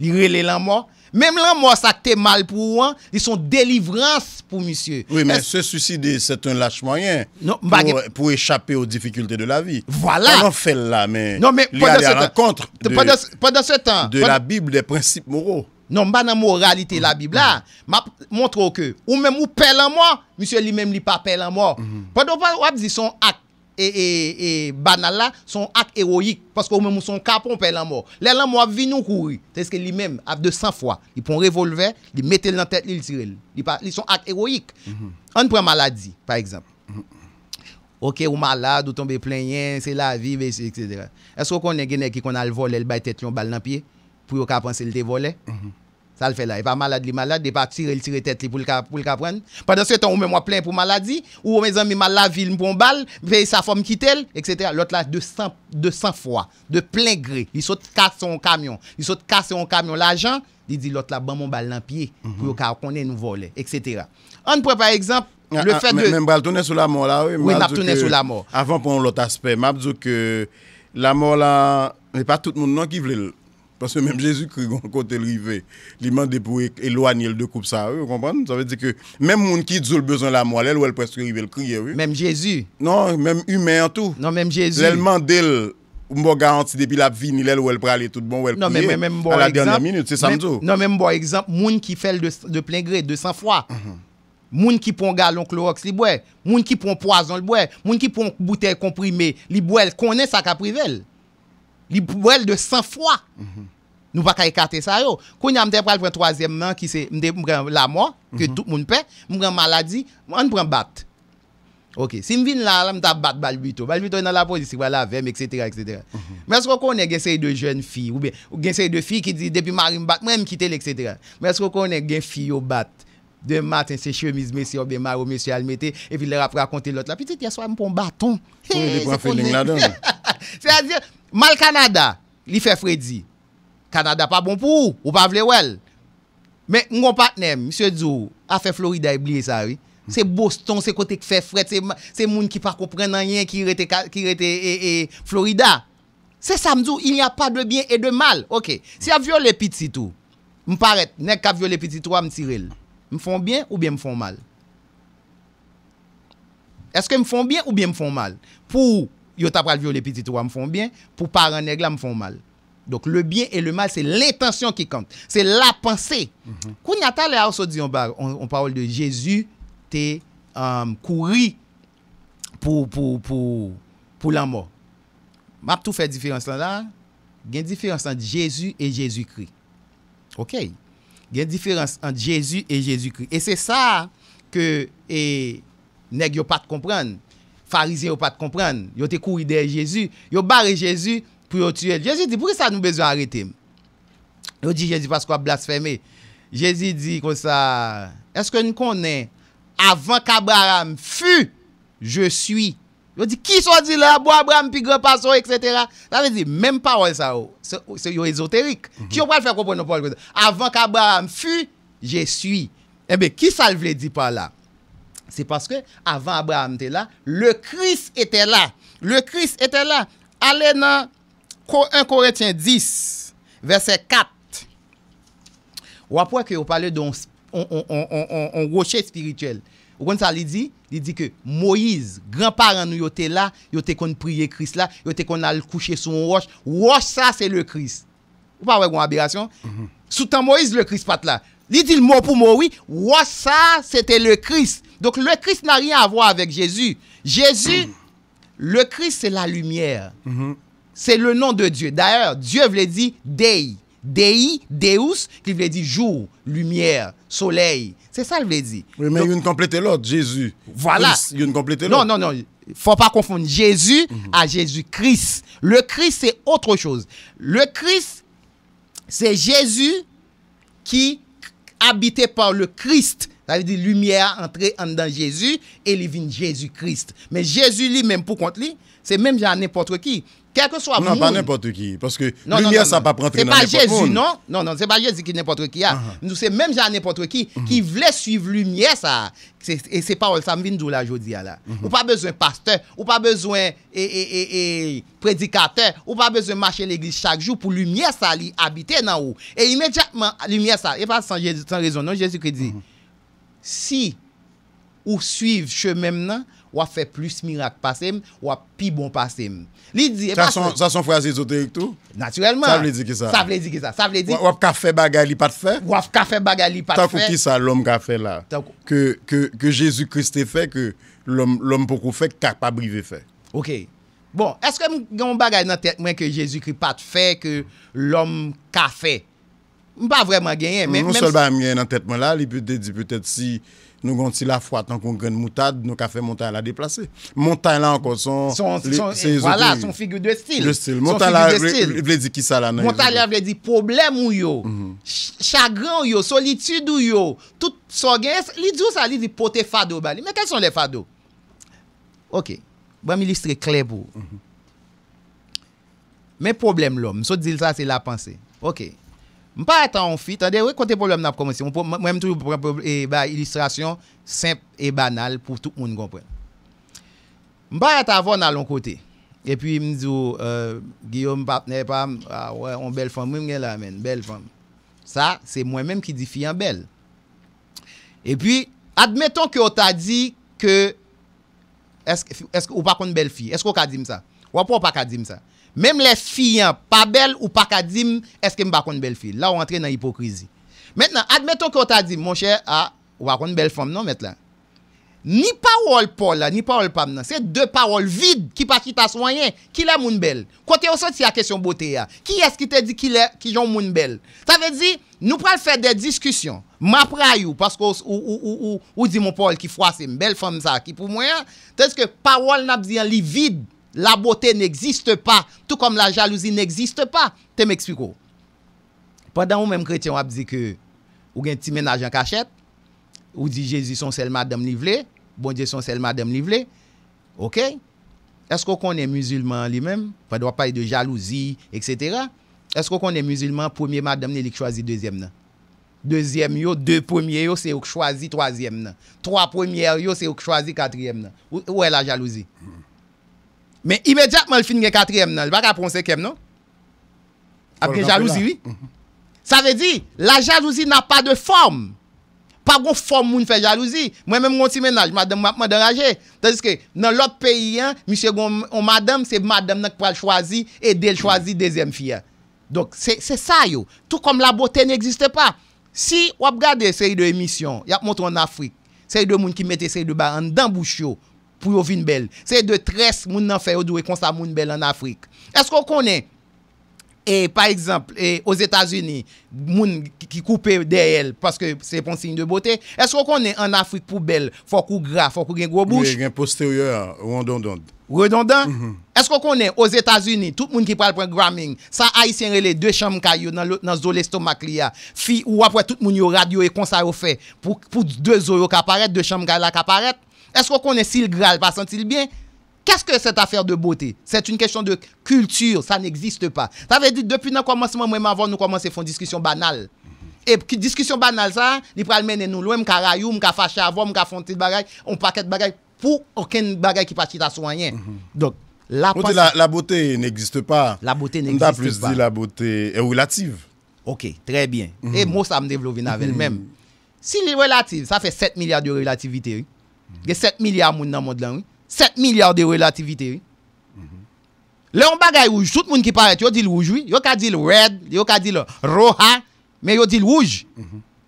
[SPEAKER 3] la mort.
[SPEAKER 2] Même la mort, ça t'est mal pour moi, Ils sont délivrance pour monsieur. Oui, mais se suicider, c'est un lâche moyen bah, pour, échapper aux difficultés de la vie. Voilà. On fait là, mais, non, mais pendant, ce temps, de la Bible, des principes moraux. Non,
[SPEAKER 3] ba nan moralite la Biblia. Ma montre ou ke, ou menm ou pelan mor, misye li menm li pa pelan mor. Mhm. Pwede ou pa wap zi son ak e, e, e banala, son ak eroyik. Paske ou menm ou son kapon pelan mor. Le lan mwa vinou kouri. Tezke li menm ap de san fwa. Li pon revolve, li mette lantet li li tirel. Li son ak eroyik. Mhm. An pre maladi, par ekzamp. Mhm. Ok, ou malad, ou tombe plenyen, se la vive, etc. Esko konen genè ki konal vol, lèl bay tetlion bal nan pie? pou yo ka pranse li te vole. Sa l fe la, e pa malade li malade, e pa tire li tire tet li pou l ka pren. Padan se ton ou me mwa plen pou maladi, ou ou me zan mi mwa lavil mpou mbal, vey sa fom kitel, etc. Lot la, de san fwa, de plen gre, li sot kase yon kamyon, li sot kase yon kamyon la jan, li di lot la ban mwen bal nan piye, mhm. pou yo ka konen nou vole, etc. An pou e pa ekzamp, ah, le ah, fe de...
[SPEAKER 2] Men bral toune sou la mor la, oui. Oui, nan toune sou la mor. Avon pou yon lot aspe, mabdou ke la mor la, e pa tout moun nan ki Paske mèm Jésus krigon kote l'rive, li mèm de pou elouan yel de koup sa e, ou kompran? Sa ve di ke mèm moun ki dzoul bezon la mwale, lèl wèl preste lrive l'kriye, wèl. Mèm Jésus? Non, mèm humè an tou. Non, mèm Jésus? Lèl mèm del mbo garanti depi la vini, lèl wèl prale tout bon wèl kriye. Non, mèm mbo
[SPEAKER 3] exemple, moun ki fèl de plingre 200 fwa, moun ki pon galon klorox li bwè, moun ki pon poason lbwè, moun ki pon butèl komprime, li bwèl konè sa kaprivel. li pou el de san fwa. Nou pa ka ekate sa yo. Koun ya mte pral pran troazemman ki se, mte mpren la moun, ki mhm. tout moun pe, mpren maladi, mwen mpren bat. Ok, si mvin la, mta bat balbito. Balbito e nan la pozisi, wala, vem, etc. Mwen se konen gen se yi de jen fi, ou gen se yi de fi ki di, depi mari mbat, mwen mkite l, etc. Mwen se konen gen fi yo bat, den maten se chemiz mesi, oben maro mesi almeti, evi lera prakonte lot la, pitit yaswa mpon baton. Se an diyo Mal Kanada, li fè fredzi. Kanada pa bon pou ou? Ou pa vle wel? Men, mwen patnen, M. Dzo, a fè Florida e blie sa, oui? Se Boston, se kote k fè fredzi, se moun ki pa kompren nan yen ki rete e, e, Florida. Se Sam Dzo, il y a pa de bien et de mal. Ok. Se a viole piti tou, m'paret, nek a viole piti tou a m'tirel. M'fon bien ou bien m'fon mal? Eske m'fon bien ou bien m'fon mal? Pou ou? yo tap pral vyo le piti towa m fon bien, pou paran neg la m fon mal. Donc, le bien et le mal, c'est l'intention qui compte. C'est la pensée. Mhm. Kou nyata le a ou so di yon bag? On parle de Jésus te kouri pou la mort. Map tou fè diférense lan la? Gen diférense an Jésus et Jésus-Christ. Ok? Gen diférense an Jésus et Jésus-Christ. E se sa ke neg yo pat komprenn. Farize yo pa te kompren, yo te kouri deye Jezu, yo bare Jezu pou yo tue. Jezu di, pou ke sa nou bezo arrete? Yo di Jezu paskwa blasfeme, Jezu di kon sa, eske nou konen, avan kabaram fü, je suis. Yo di, ki so di la, bo abram pi grepason, etc. La men di, menm pa wè sa oh, oh, yo, se yo esoterik. Ki yo pa fè kompren, avan kabaram fü, je suis. Ebe, eh ki sal vle di pa la? Se paske avan Abraham te la, le kris ete la. Le kris ete la. Ale nan 1 Korintien 10, verse 4. Ou apwa ki ou pale don on roche spirituel. Ou kon sa li di? Li di ke Moïse, granparen nou yo te la, yo te kon priye kris la, yo te kon al kouche sou on roche. Roche sa se le kris. Ou pa we kon abirasyon? Soutan Moïse le kris pat la. Il dit mot pour mot, oui. ça, c'était le Christ. Donc le Christ n'a rien à voir avec Jésus. Jésus, le Christ, c'est la lumière. Mhm. C'est le nom de Dieu. D'ailleurs, Dieu voulait dire Dei. Dei, Deus, qui veut dire jour, lumière, soleil. C'est ça, il veut dire. Oui, mais a une complète l'autre, Jésus. Voilà. Une complète l'autre. Non, non, non. faut pas confondre Jésus mhm. à Jésus-Christ. Le Christ, c'est autre chose. Le Christ, c'est Jésus qui habité par le Christ. Ça veut dire lumière entrée en dans Jésus et il vient Jésus-Christ. Mais Jésus lui-même, pour contre lui, c'est même genre n'importe qui. Quel que soit Non, pas n'importe
[SPEAKER 2] qui. Parce que non, lumière, ça pas prendre pas Jésus, non.
[SPEAKER 3] Non, non, c'est pas Jésus qui n'importe qui a. Ah. Ah, ah. Nous, c'est même genre n'importe qui qui mhm. voulait suivre lumière, ça. Et c'est pas ça me vient d'où là, aujourd'hui, là. Uh Ou pas besoin de pasteur, ou pas besoin et, et, et, prédicateur, ou pas besoin de marcher l'église chaque jour pour lumière, ça, habiter dans haut. Et immédiatement, lumière, ça. Et pas sans, sans raison, non, Jésus qui dit. Mhm. Si ou suivre chemin, wap fè plus mirak pasèm, wap pi bon pasèm. Li di... Sa
[SPEAKER 2] son frazi esoterik tou? Naturelman.
[SPEAKER 3] Sa vle di ki sa. Sa vle di ki sa. Wap ka fè bagay li pat fè? Wap ka fè bagay li pat fè? Takou ki
[SPEAKER 2] sa lom ka fè la? Takou. Ke Jésus Christe fè, ke lom pokou fè, ke kak pa brivé fè. Ok.
[SPEAKER 3] Bon, eske m bagay nan tèt mwen ke Jésus Christe pat fè, ke lom ka fè? M pa vreman genyen. M sol ba
[SPEAKER 2] m genyen nan tèt mwen la, li pwede di pwede si... Nou gonti la fwa tan kon gwen moutade, nou ka fe montan la deplase. Montan la ankon son... Son figu
[SPEAKER 3] de stil. Son figu de stil. Montan la vle
[SPEAKER 2] di ki sa la nan. Montan
[SPEAKER 3] la vle di problem ou yo, mhm. chagran ou yo, solitude ou yo, tout sogen. Li djou sa li di pote fado bali. Men kel son le fado? Ok. Bo am ilistre klebo. Men mhm. problem lom. So dil sa se la panse. Ok. Ok. Mpa etan an fi, tande, wè kote problem nan pkomen si, mwen mtou pou premen ilistrasyon semp e banal pou tout moun konpren. Mpa etan avon nan loun kote, e pi mdou, euh, Guillaume, pap, ne, pam, wè, ah, on bel fom, wè mwen gen la men, bel fom. Sa, se mwen menm ki di fi an bel. E pi, admeton ki o ta di ke, ou pa kon bel fi, esk ou ka di msa, wè pou ou pa ka di msa. Mem le fiyan, pa bel ou pa kadim, eske m bakon bel fiyan. La ou entre nan hipokrizi. Mwen nan, admeton ki ou ta di, mwen chè, a, ah, wakon bel fom non, nan, met lan. Ni parol pa la, ni parol pa m nan. Se de parol vid, ki pa ki ta soyan, ki la moun bel. Kote ou se ti a kesyon bote ya. Ki eske te di ki la, ki jon moun bel. Ta ve di, nou pral fè de diskusyon. Ma prayou, pasko ou, ou, ou, ou, ou di moun parol ki fwa se m bel fom sa, ki pou mwen ya, te eske parol nap diyan li vid, La beauté n'existe pas, tout comme la jalousie n'existe pas. Tu m'expliques. Pendant ou même chrétien, on dit que ou un petit ménage en cachette, ou dit Jésus son seul madame livré, bon Dieu son seul madame livré. OK? Est-ce qu'on est musulman lui-même? On doit parler de jalousie, etc. Est-ce qu'on est musulman? Premier madame, il choisit deuxième. Deuxième, yo, deux premiers, yo, c'est au choisi troisième. Trois premières, yo, c'est au choisi quatrième. Où est la jalousie? Hmm. Men imediatman l fin gen katrièm nan, l baka pronsè kem nan? Ape jalousi, vi? Sa ve di, la jalousi nan pa de form. Pa go form moun fè jalousi. Mwen mè mwont si menaj, mwen mwen deraje. Taziske, nan lop peyi an, miche goun madame, se madame nan kwa l chwazi, e del chwazi dezem fia. Donk, se sa yo. Tout kom la botè n'existe pa. Si wap gade se yi de emisyon, yap mwot wan Afrik, se yi de moun ki mette se yi de baran dan bouchyo, pou yo vin bel. Se de tres moun nan fe yo dwe konsa moun bel an Afrik. Esko konen, par exemple, os Etats-Unis, moun ki koupe de el, paske se pon signe de botte, esko konen an Afrik pou bel, fokou gra, fokou gen grobouche? Gen posterior,
[SPEAKER 2] redondan.
[SPEAKER 3] Redondan? Mhm. Esko konen os Etats-Unis, tout moun ki pral pren gramming, sa a yisien rele, de chanm karyo nan zole stomak li ya, fi ou apwe tout moun yo radyo e konsa yo fe, pou de zoro ka paret, de chanm karyo la ka paret, Esko konen si l'gral, pa sentil bien? Kèst ke cet afer de botè? Sèt un kèchon de kultur, sa n'existe pa. Tavè di, depi nan komanseman mwen m'avon, nou komanse fon diskisyon banal. E diskisyon banal sa, li pral menen nou lwen, mka rayou, mka fachavon, mka fonte bagay, mpa ket bagay pou okèn bagay ki pati ta soanyen.
[SPEAKER 2] Donk, la potè... La botè n'existe pa. La botè n'existe pa. Nda plus di la botè, e ou relative. Ok, trè bien. E mou sa mdevlovi
[SPEAKER 3] nan vel mèm. Si li relative, sa fè 7 Gè 7 milyard moun nan mod lan wè. 7 milyard de relativite wè. Le yon bagay wè, tout moun ki parete, yo di l wè, yo ka di l wèd, yo ka di l roha, men yo di l wè.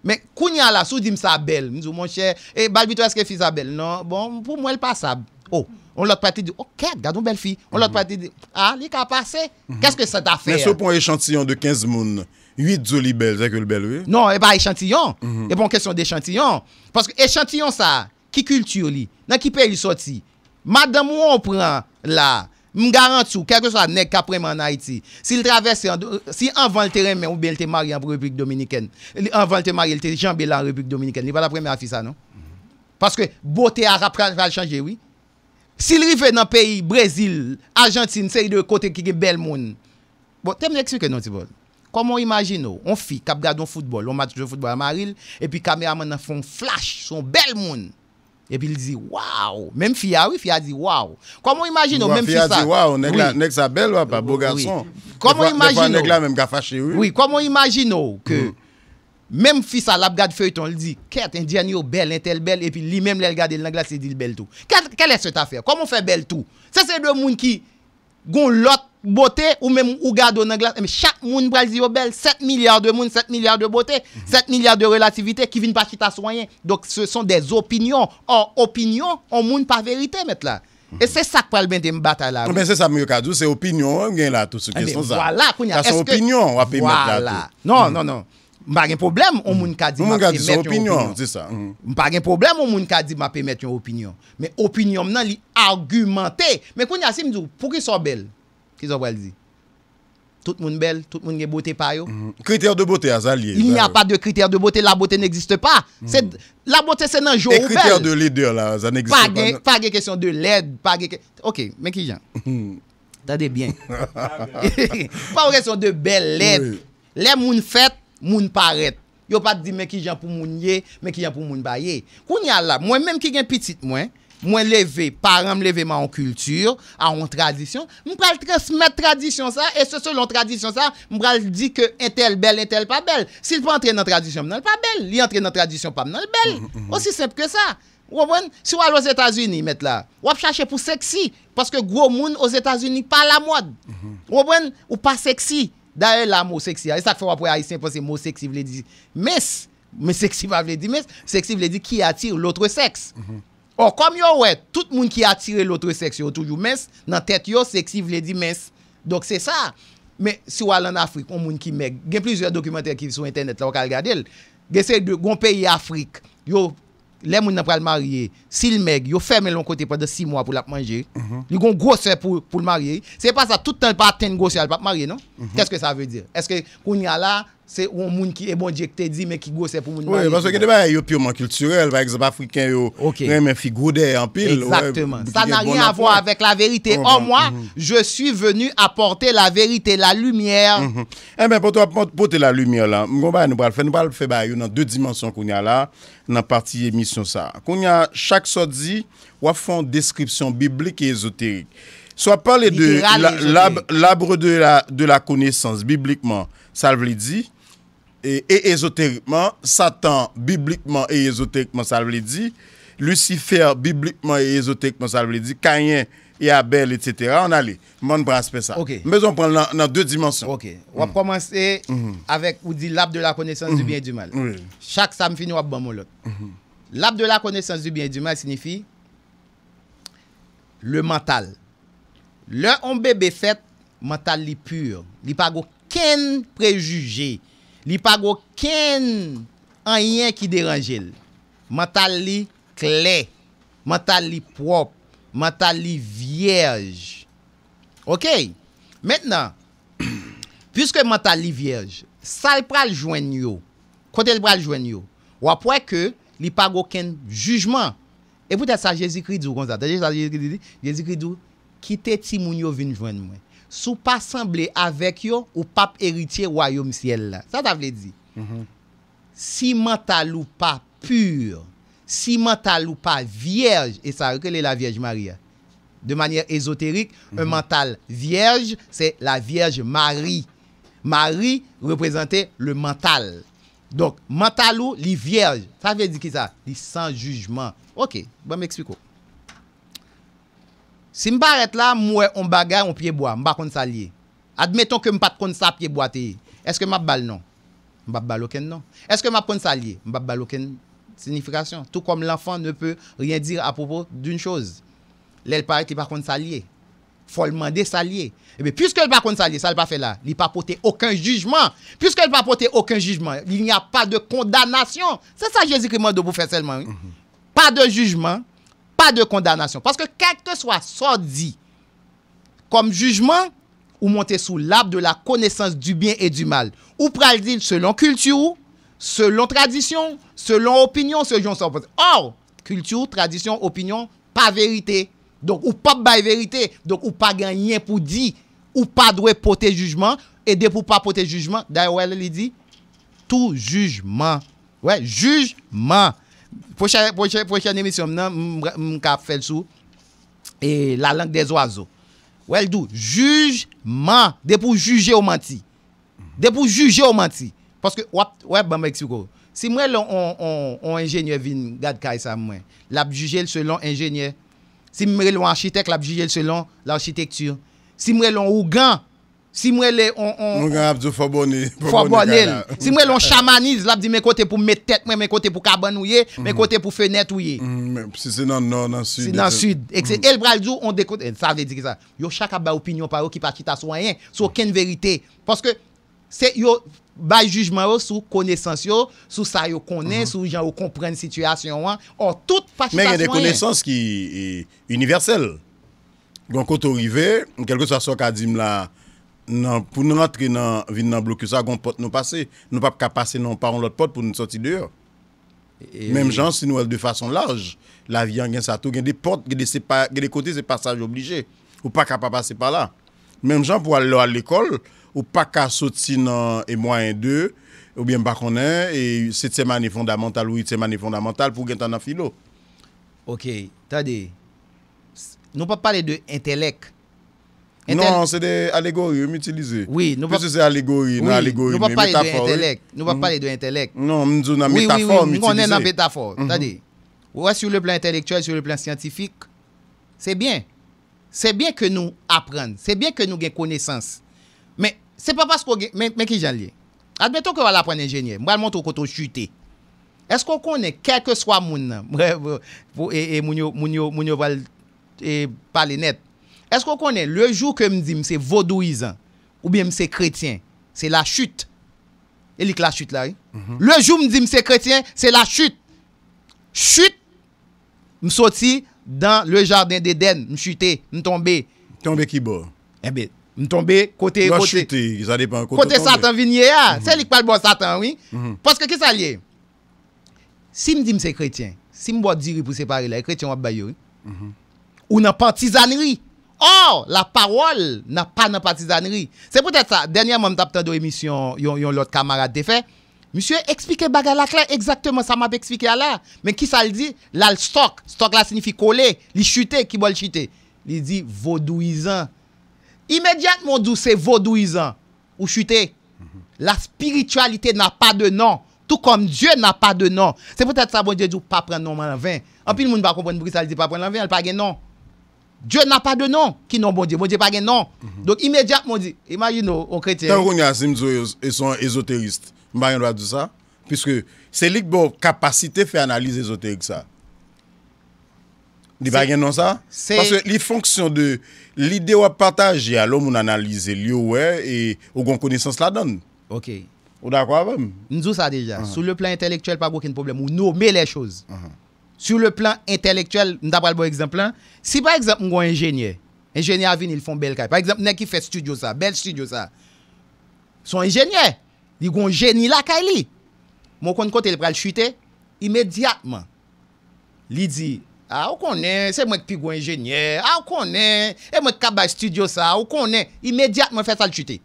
[SPEAKER 3] Men kounya la, sou di msa bel, mizou mwen chè, e balbi to eske fi sa bel, nan, bon, pou mwen l pas sa. O, oh, on l ot pati di, o, kè, gadoun bel fi, on l ot pati di, a, li ka pase, kè sè kè sè ta fè? Mè sou
[SPEAKER 2] pon échantillon de 15 moun, 8 zoli bel, zè kè l bel wè?
[SPEAKER 3] Ki kultur li? Nan ki pe li soti? Madan moun pran la, m garant sou, kèkè sa nek kapreman na iti, si anvan l teren men, ou ben l te mari an reprik dominiken, anvan l te mari, l te janbe lan reprik dominiken, li pa la premen a fi sa, non? Paske, botè a chanje, oui? Si li ve nan peyi, Brezil, Argentine, se yi de kote ki bel moun, bon, te mne ekspeke nou ti bol, komon imagine ou, on fi, kap gado foutbol, on mati foutbol a Maril, epi kameraman nan fon flash, son bel moun, Et puis il dit waouh. Même Fia, oui, a dit waouh. Comment imagine même ça? Fia dit waouh, nèg
[SPEAKER 2] sa belle pas euh, beau garçon. Comment imagine même fâché oui. Oui,
[SPEAKER 3] comment imagine
[SPEAKER 2] que mm. même fils
[SPEAKER 3] à l'abgade feuilleton, il dit, quête indien yo belle, intel hein, belle, et puis lui-même, il regarde l'anglais glace, il dit belle tout. Quelle est cette affaire? Comment on fait belle tout? Ça, c'est deux monde qui ont l'autre Bote ou mèm ou gado nan glas Mèm chak moun bralzi yo bel 7 milyar de moun, 7 milyar de bote 7 milyar de relativite ki vin pa chita soyen Dok se son de zopinyon Or, opinyon ou moun pa verite met la E se sak pral ben de mbata la Mèm se
[SPEAKER 2] sa mwen yo kadou se opinyon Mwen gen la tout se keson za Ta son opinyon wap emet la
[SPEAKER 3] tout Mwen bagen problem ou moun kadou Mwen gag di son opinyon
[SPEAKER 2] Mwen
[SPEAKER 3] bagen problem ou moun kadou ma emet yon opinyon Mèm opinyon mè nan li argumentè Mèm koun yasi mdou pou ki so bel? Ki zon wèl di? Tout moun bel, tout moun gen bote pa yo?
[SPEAKER 2] Kriter mhm. de bote a zan liye. Il n'y a pa
[SPEAKER 3] de kriter de bote, la bote n'existe pa. Mhm. La bote se nan jou bel. E kriter de
[SPEAKER 2] lider la, zan n'existe pa. Pa gen,
[SPEAKER 3] pa gen kesyon de led, pa gen kesyon... Ok, men ki jan. Tade bien. Pa gen kesyon de bel led. Led moun fet, moun paret. Yo pa di men ki jan pou moun ye, men ki jan pou moun baye. Koun yal la, mwen menm ki gen pitit mwen, Mwen leve, parran mwen leve man an kultur, an an tradisyon, mwen pral transmet tradisyon sa, e se se loun tradisyon sa, mwen pral di ke entel bel, entel pa bel. Se l pou an tre nan tradisyon, mwen nan l pa bel. Li an tre nan tradisyon, mwen nan l bel. Mm, mm, mm. Osi sep ke sa. Woun, se wou al waz Etats-Unis, met la, wap chache pou seksi, paske grou moun waz Etats-Unis, pa la mod. Woun, mm-hmm. wou pa seksi. Daè la mwoseksi. E sa kfo wap pre a ysi, mwoseksi, vle di mes. Mwoseksi, mwave li di mes. Seksi, vle di ki atir loutre seks. Or, comme yo ouais, tout le monde qui attire l'autre sexe, toujours mince, dans tête yo, sexy vle dit mince. Donc c'est ça. Mais si on allez en Afrique, on qui maigre. Il y a plusieurs documentaires qui sont sur internet là, on peut regarder. Il de gon pays Afrique. Yo les gens pas le marier, s'il meg, yo ferme l'on côté pendant 6 mois pour la manger. Mhm. Ils gon grossir pour pour le marier. C'est pas ça tout le temps pas atteindre al pas marier non? Mhm. Qu'est-ce que ça veut dire? Est-ce que qu'on y a là Se yon moun ki e bon diye ki te di, men ki go se pou moun manye. Oui, parce que
[SPEAKER 2] te ba yon piouman kulturel, ba eksemp afriken yon, men fi groude en pil. Exactement. Sa nan rin avwa
[SPEAKER 3] avèk la verite. Mm-hmm, oh moi, mm-hmm. je suis venu aporté la verite, la lumière.
[SPEAKER 2] Mm-hmm. Eh ben, poto aporté la lumière lan, mou ba yon nou pral fè, nou pral fè ba yon nan de dimensyon koun ya la, nan parti yon misyon sa. Koun ya, chak sa di, wafon deskripsyon biblike e esoterik. So a parle de labre de la konesans, biblikeman, sa vle di... et, ésotériquement, Satan, bibliquement et ésotériquement, ça veut dire, Lucifer, bibliquement et ésotériquement, ça veut dire, Caïn et Abel, etc. On allait. les ça. Mais on prend dans deux dimensions.
[SPEAKER 1] On va mm.
[SPEAKER 3] commencer mm-hmm. avec, ou dit, l'arbre de la connaissance du mm-hmm. bien et du mal. Chaque samedi, finit, on va bon L'arbre
[SPEAKER 1] mm-hmm.
[SPEAKER 3] de la connaissance du bien et du mal signifie le mental. Le on bébé fait, mental est pur. n'y pas aucun préjugé. Li pa go ken an yen ki deranjel. Mantal li kle, mantal li prop, mantal li vierj. Ok, mentenan, puisque mantal li vierj, sal pral jwen yo, kontel pral jwen yo, wapwe ke li pa go ken jujman. E pwede sa Jezikridou konza, Jezikridou kite ti moun yo vin jwen mwen. Sou pa semblé avek yo ou pap eritye wayo misyèl la. Sa ta vle di? Mhm. Si mental ou pa pur, si mental ou pa vierge, e sa rekele la vierge Maria. De manye esoterik, un mhm. mental vierge, se la vierge Marie. Marie reprezenté le mental. Donk, mental ou li vierge, sa vle di ki sa? Li san jujman. Ok, ba bon m ekspiko. Si m'arrête là, moi on bagarre on pied bois, pas contre ça lié. Admettons que pas contre ça pied bois Est-ce que m'a balle non Ma balle aucun non. Est-ce que m'a contre ça lié M'pa balle aucun signification. Tout comme l'enfant ne peut rien dire à propos d'une chose. L'elle paraît qu'il pas contre ça lié. Faut le demander ça lié. Et eh bien, elle par contre ça lié, ça va pas fait là. Il pas porté aucun jugement. Puisque elle pas porté aucun jugement, il n'y a pas de condamnation. C'est ça Jésus-Christ m'a pour faire seulement. Mm-hmm. Pas de jugement pas de condamnation. Parce que quel que soit sorti comme jugement, ou monter sous l'arbre de la connaissance du bien et du mal, ou pral selon culture, selon tradition, selon opinion, selon ça Or, culture, tradition, opinion, pas vérité. Donc, ou pas by vérité. Donc, ou pas gagner pour dire, ou pas doit porter jugement, et de pour pas porter jugement. D'ailleurs, il dit, tout jugement. Ouais, jugement. Proche, proche, proche nemisyon nan mka felsou e la lang de zoazo. Wel do, jujman, depo juje o manti. Depo juje o manti. Paske, wap, wap, bamba eksiko. Si mwen lon on enjene vin, gad ka yisa e mwen. Lap juje l selon enjene. Si mwen lon architek, lap juje l selon l architektur. Si mwen lon ougan, Si mwen
[SPEAKER 2] lè, on... Mwen gana apjou fò bonè. Fò bonè lè. Si mwen
[SPEAKER 3] lè, on chamanize. Lè apjou mè kote pou mè tèt mè, mè kote pou kaban ou ye, mè kote pou fenèt ou ye. Mm,
[SPEAKER 2] si se nan nò, nan sud. Si nan sud. Ekse, mm.
[SPEAKER 3] el braljou, on dekote. Eh, sa vè di ki sa. Yo chaka ba opinyon pa yo ki pati ta soyen. So mm. ken verite. Paske se yo bay jujman yo sou konesans yo, sou sa yo kone, mm-hmm. sou jan yo komprene situasyon wè. Or tout pati ta soyen. Men yè dekonesans
[SPEAKER 2] ki e, universelle. Gon kote orive, mwen kelkè sa so nan pou nou atre nan vin nan bloku sa kon pot nou pase, nou pa pou ka pase nan paron lot pot pou nou soti dure. Mem jan, si nou el de fason laj, la vyan gen sa tou, gen de pot gen de kote se passage oblige, ou pa ka pa pase pa la. Mem jan, pou al lò al l'ekol, ou pa ka soti nan e mwa en dè, ou bien bakonè, se tsemane fondamental ou itsemane fondamental pou gen tan nan filo. Ok, tade, nou pa pale de intelek, Non, c'est des allégories utilisées. Oui, nous c'est allégorie, oui, nous ne parlons pas De intellect. Nous ne parlons pas de l'intellect. Non, nous dans la métaphore oui, oui, on est dans la métaphore. Mm
[SPEAKER 3] -hmm. sur le plan intellectuel, sur le plan scientifique, c'est bien. C'est bien que nous apprenions C'est bien que nous gagnions connaissance. Mais c'est pas parce que... Mais, mais, qui j'en Admettons que va l'apprendre ingénieur. Moi, je montre qu'on chuté. Est-ce qu'on connaît, quel que soit le monde et, et, et, et, et, parler net? Esko konen le jou ke m di m se vodouizan Ou bien m se kretien Se la chute E lik la chute la e mhm. Le jou m di m se kretien se la chute Chute M soti dan le jardin de den M chute, m tombe M tombe ki bo M tombe kote kote Kote satan vinye a mhm. Se lik pal bo satan Paske ki sa liye Si m di m se kretien Si m bo di ri pou separe la e kretien wap bayo Ou nan pantizan ri Or, la parol nan pa nan patizanri. Se potet sa, denye moun tapten do emisyon yon lot kamarade defen. Monsye, ekspike baga la kler, ekzakteman sa map ekspike a la. Men ki sa li di? La l stok, stok la sinifi kole, li chute, ki bol chute? Li di, vodouizan. Imediat moun dous se vodouizan, ou chute. La spiritualite nan pa de nan, tout kom dje nan pa de nan. Se potet sa bon dje djou pa pren nan man an vin. Anpil moun ba kompon moun ki sa li di pa pren nan vin, al pa gen nan. Dieu n'a pas de nom qui n'ont Dieu. pas de nom. Mhm. Donc immédiatement dit, imagine
[SPEAKER 2] on chrétien. on qu'on y a ils sont ésotéristes. Mbaye pas dire ça puisque c'est lui capacité faire analyse ésotérique ça. Il pas de nom ça parce que les fonctions de l'idée à partager Alors on analyse les et on une connaissance là donne. OK. Ou d'accord même. Nous ça déjà. Uh-huh.
[SPEAKER 3] Sur le plan intellectuel pas aucun problème, on nomme les choses. Uh-huh. sou le plan entelektuel, mda pral bon eksemplan, si par eksemp mwen kon enjenye, enjenye avin, il fon bel kay, par eksemp, nen ki fè studio sa, bel studio sa, son enjenye, li kon enjenye la kay li, mwen kon kontel pral chute, imediatman, li di, a, ou konen, se mwen ki pi kon enjenye, a, ou konen, e mwen ki kap bay studio sa, ou konen, imediatman fè sal chute.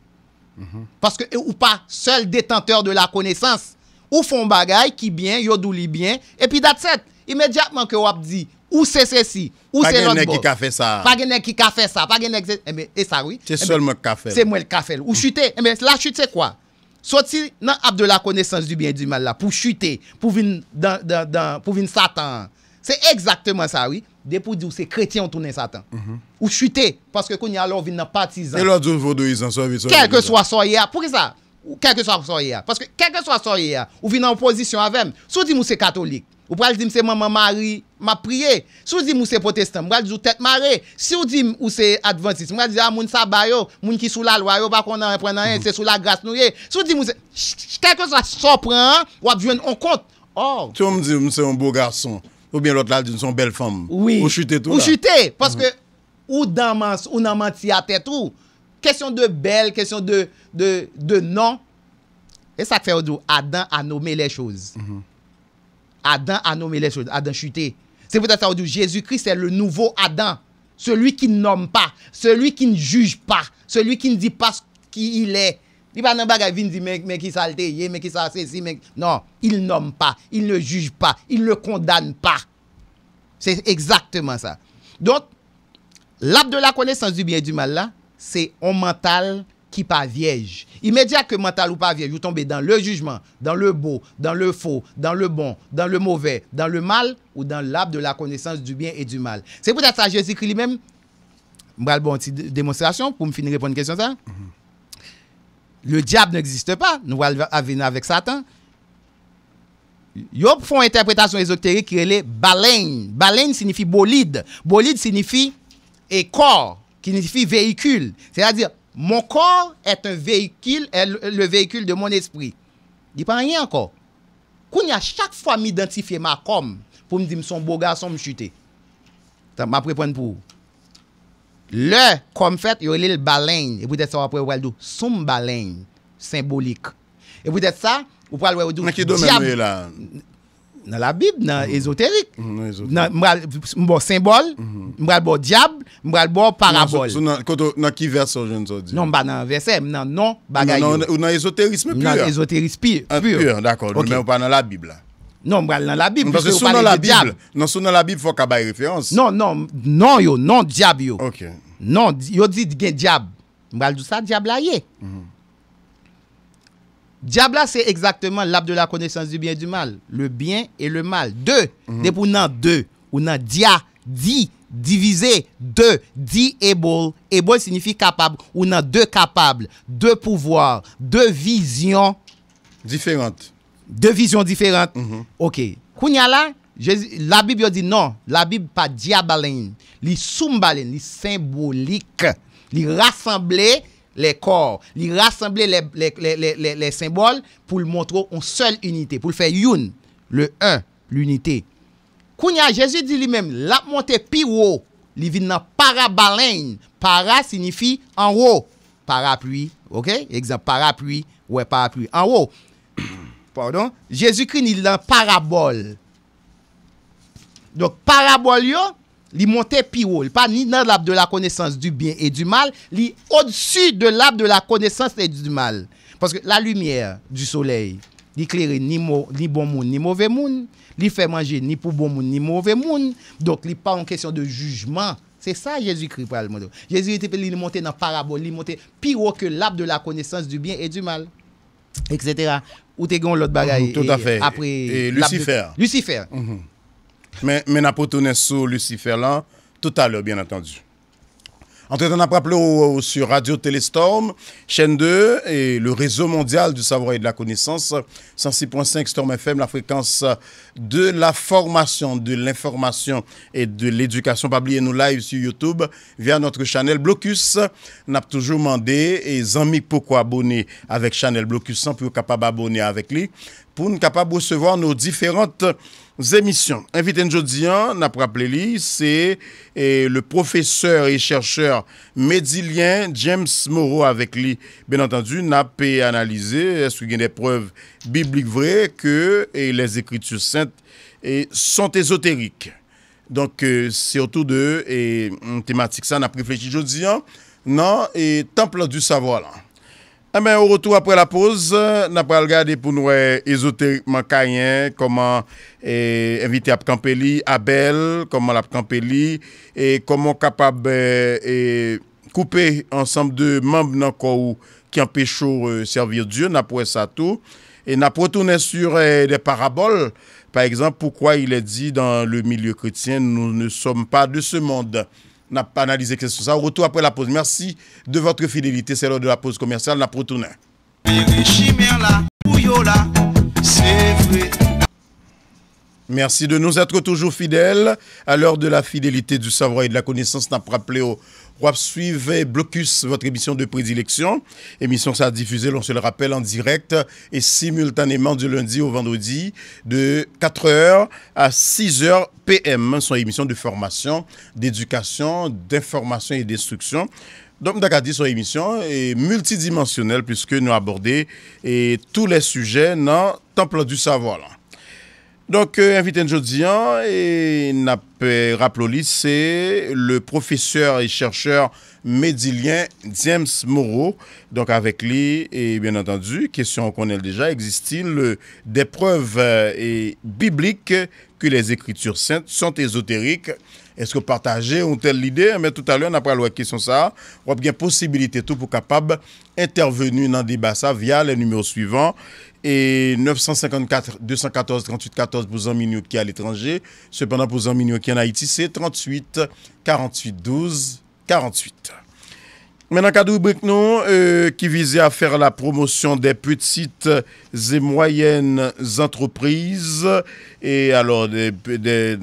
[SPEAKER 3] Mhm. Paske ou pa, sel detenteur de la konesans, ou fon bagay, ki bien, yo dou li bien, e pi dat set, imediatman ke wap di, ou se se si, ou se londbo, pa genè ki kafe sa, pa genè ki se, eh e sa wii, eh se mwen kafel, ou chute, eh la chute se kwa? Soti nan ap de la konesans di bin di man la, pou chute, pou vin satan, se ekzakteman sa wii, de pou di ou se kretyon tou nan satan, ou chute, paske konye alo ou vin nan patizan,
[SPEAKER 2] kelke
[SPEAKER 3] swa soye ya, pouke sa? ou kelke swa soye ya, paske kelke swa soye ya, ou vin nan oposisyon avèm, sou di mou se katolik, Ou pral di mse maman mari ma priye? Sou di mse potestan? Mpral di sou tet mare? Sou di mse adventiste? Mpral di mse ah, moun sabay yo? Moun ki sou la lwa yo? Bakon nan repren nan yon? Mhm. Se sou la gras nou ye? Sou di mse... Kalkon sa sorpran? Wap jwen on kont?
[SPEAKER 2] Or... Tio mse mse mbo garson? Ou bien lot la di mson bel fom? Ou chute tout la? Ou chute! Mhm. Ou chute! Paske
[SPEAKER 3] ou nan manti a tete ou? Kesyon de bel, kesyon de nan? E sa kfe odou? Adan anome le chouz. Mhmm. Adam a nommé les choses, Adam chuté. C'est pour ça que Jésus-Christ est le nouveau Adam, celui qui ne nomme pas, celui qui ne juge pas, celui qui ne dit pas qui il est. Il va pas dit mais qui mais qui non, il nomme pas, il ne juge pas, il ne condamne pas. C'est exactement ça. Donc, l'âme de la connaissance du bien et du mal là, c'est un mental qui pas vierge. Immédiatement, mental ou pas vierge, vous tombez dans le jugement, dans le beau, dans le faux, dans le bon, dans le mauvais, dans le mal ou dans l'âme de la connaissance du bien et du mal. C'est pour ça que Jésus-Christ lui-même, je bon une démonstration pour me finir répondre à une question. Ça.
[SPEAKER 4] Mm-hmm.
[SPEAKER 3] Le diable n'existe pas. Nous allons venir avec Satan. Ils font une interprétation ésotérique qui est baleine. Baleine signifie bolide. Bolide signifie et corps, qui signifie véhicule. C'est-à-dire Mon kor et un veyikil, le veyikil de mon espri. Di pa anye anko. Kou ni a chak fwa m identifiye ma kom pou m di m son boga son m chute. Ta, ma pre pwenn pou. Le, kom fet, yo li l balenj. E pwede sa wapre wèl dou. Soum balenj, simbolik. E pwede sa, ou pral wèl dou. M a ki do menwe la. Nan la bib, nan mhm. esoterik. Mhm, nan esoterik. Nan mbwa simbol, mbwa mhm. mbwa diable, mbwa mbwa parabol. Koto nan ki verse ou jen zo di? Nan mba nan verse, nan non
[SPEAKER 2] nan bagay yo. Non, ou nan esoterisme pure? Nan esoterisme pure. Ah, pure, d'akord. Ok. Mwen non, wap nan la bib la? Nan mbwa nan la bib. Mwen wap nan la bib. Nan sou nan la bib fok abay referans? Nan, nan, nan
[SPEAKER 3] yo, nan diabe yo. Ok. Nan, yo di di gen diabe. Mbwa ljou sa diabe la ye? Mbwa. Diabla, c'est exactement l'ab de la connaissance du bien et du mal. Le bien et le mal. Deux. Mm -hmm. pour deux. Ou nan dia, di, divisé. Deux. Di able. Able signifie capable. Ou a deux capables. Deux pouvoirs. Deux visions. Différentes. Deux visions différentes. Mhm. Ok. Kounya là, la Bible dit non. La Bible pas diabaline. Li soumbaline. Li symbolique. Li rassemblée les corps, il rassembler les, les, symboles pour le montrer en seule unité, pour le faire une, le un, l'unité. Kounya, Jésus dit lui-même, la montée piro, il vient dans parabaleine. Para signifie en haut. Parapluie, ok? Exemple, parapluie, ouais, parapluie. En haut, pardon, Jésus-Christ, il dans parabole. Donc, parabole, yo, li monte pi pas ni dans l'arbre de la connaissance du bien et du mal, li au-dessus de l'âme de la connaissance et du mal. Parce que la lumière du soleil, n'éclaire ni, bon monde ni mauvais moun, li fait manger ni pour bon monde ni mauvais monde, donc il n'est pas en question de jugement, c'est ça Jésus-Christ pour le monde. Jésus était dans la parabole, il monté pire que l'âme de la connaissance du bien et du mal. Etc. Ou t'es l'autre mhm, tout à fait. Et, après,
[SPEAKER 2] Lucifer. Lucifer. Mhm. Mais, mais n'a Lucifer là, tout à l'heure, bien entendu. Entre-temps, on a rappelé sur Radio Téléstorm, chaîne 2 et le réseau mondial du savoir et de la connaissance, 106.5 Storm FM, la fréquence de la formation, de l'information et de l'éducation. Pas nous live sur YouTube via notre channel Blocus. On a toujours demandé et amis pourquoi abonner avec channel Blocus sans pour capable abonner avec lui pour nous capable recevoir nos différentes émissions. Invité aujourd'hui, hein, n'a rappelé c'est le professeur et chercheur médilien James Moreau avec lui. Bien entendu, n'a pas analysé est-ce qu'il y a des preuves bibliques vraies que les écritures saintes sont ésotériques. Donc euh, c'est autour de et thématique ça n'a réfléchi aujourd'hui hein. non et temple du savoir là. Eh A euh, eh, eh, men, ou rotou apre la pouz, na pou al gade pou nou e ezoterikman kanyen, koman evite apkampeli Abel, koman apkampeli, e koman kapab koupe ansam de mamb nan kou ki anpechou servir Diyo, na pou e sa tou. E na pou tou nesur de parabol, pa ekzamp, poukwa il e di dan le milieu kritien nou ne som pa de se mondan. n'a pas analysé que ce soit. Retour après la pause. Merci de votre fidélité. C'est l'heure de la pause commerciale. on c'est retourné. Merci de nous être toujours fidèles. À l'heure de la fidélité, du savoir et de la connaissance, n'a pas rappelé au roi suivez Blocus, votre émission de prédilection. Émission ça diffusée, on se le rappelle, en direct et simultanément du lundi au vendredi de 4h à 6h PM. Son émission de formation, d'éducation, d'information et d'instruction. Donc, d'accord, dit son émission est multidimensionnelle puisque nous abordons tous les sujets dans temple du savoir. Donc, euh, invité aujourd'hui, hein, et rappel rappelé, c'est le professeur et chercheur médilien James Moreau. Donc, avec lui, et bien entendu, question qu'on a déjà, existe-t-il des preuves euh, bibliques que les Écritures saintes sont ésotériques Est-ce que partagez ou telle l'idée? Mais tout à l'heure, on n'a pas le droit de questionner ça. On a bien possibilité de tout pour capable d'intervenir dans le débat via le numéro suivant. Et 954-238-14 pour Zanminiouki à l'étranger. Cependant, pour Zanminiouki en Haïti, c'est 38-48-12-48. Mènen Kadou Briknon, qui visait à faire la promotion des petites et moyennes entreprises... E alor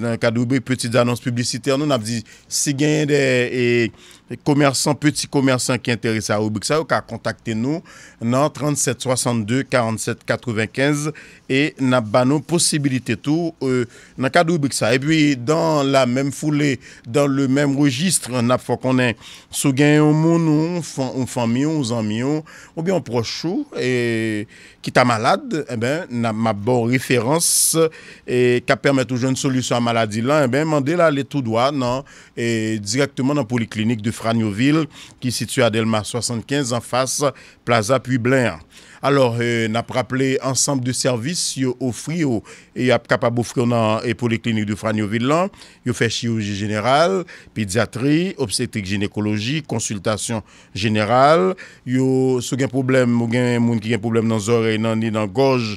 [SPEAKER 2] nan kade oube... Petite anons publisiter nou nan ap di... Se genye de... Komersan, peti komersan ki enterese a oube... Ksa ou ka kontakte nou... Euh, nan 3762 4795... E nan ban nou... Posibilite tou... Nan kade oube ksa... E bi dan la menm foule... Dan le menm registre... Nan fwa konen sou genye ou moun nou... Ou fon milyon ou zan milyon... Ou bi an prochou... Ki ta malade... E ben nan ma bon referans... et qui permet toujours une solution à la maladie là, et eh bien, Mandela aller tout droit, non, et directement dans la polyclinique de Fragneville, qui est située à Delma 75 en face Plaza Puy-Blain. Alors, euh, nap rappele, ansampe de servis yo ofri yo, yo ap kapab oufri yo nan poliklinik di Franyovil lan, yo fè chiyoji general, pediatri, obstetrik ginekologi, konsultasyon general, yo sou gen problem, yo gen moun ki gen problem nan zore, nan ni, nan goj,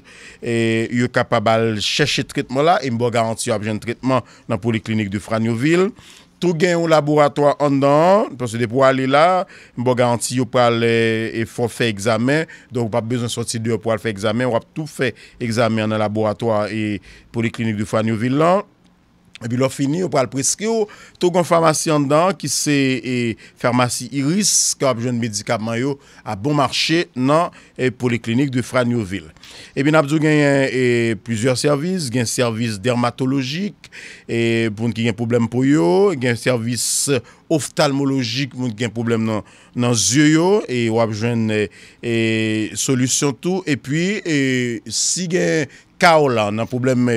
[SPEAKER 2] yo kapab al chèche tritman la, yon bo garanti yo ap jen tritman nan poliklinik di Franyovil. Tou gen ou laboratoi an dan, pou se de pou ale la, mbo garanti yo pou ale e fò fè examen, don wap bezon soti de yo pou ale fè examen, wap tou fè examen an laboratoi e poliklinik di Fanyo Villan. Ebi lò fini, ou pral preske yo, tou kon farmasy an dan ki se farmasy iris ka wap jwen medikapman yo a bon marchè nan pou le klinik de Franyovil. Ebi nabdou gen yon plusieurs servis, gen servis dermatologik, pou nou ki gen problem pou yo, gen servis... Opthalmologik moun gen problem nan zyoyo, e wap jwen e, e solusyon tou. E puis, si gen kaola nan problem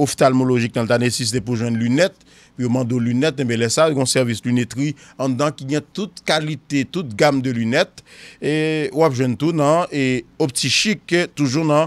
[SPEAKER 2] opthalmologik nan tanesis de pou jwen lunet, yon mandou lunet, mbe lesa yon servis lunetri an dan ki gen tout kalite, tout gam de lunet, wap jwen tou nan, optikik toujoun nan,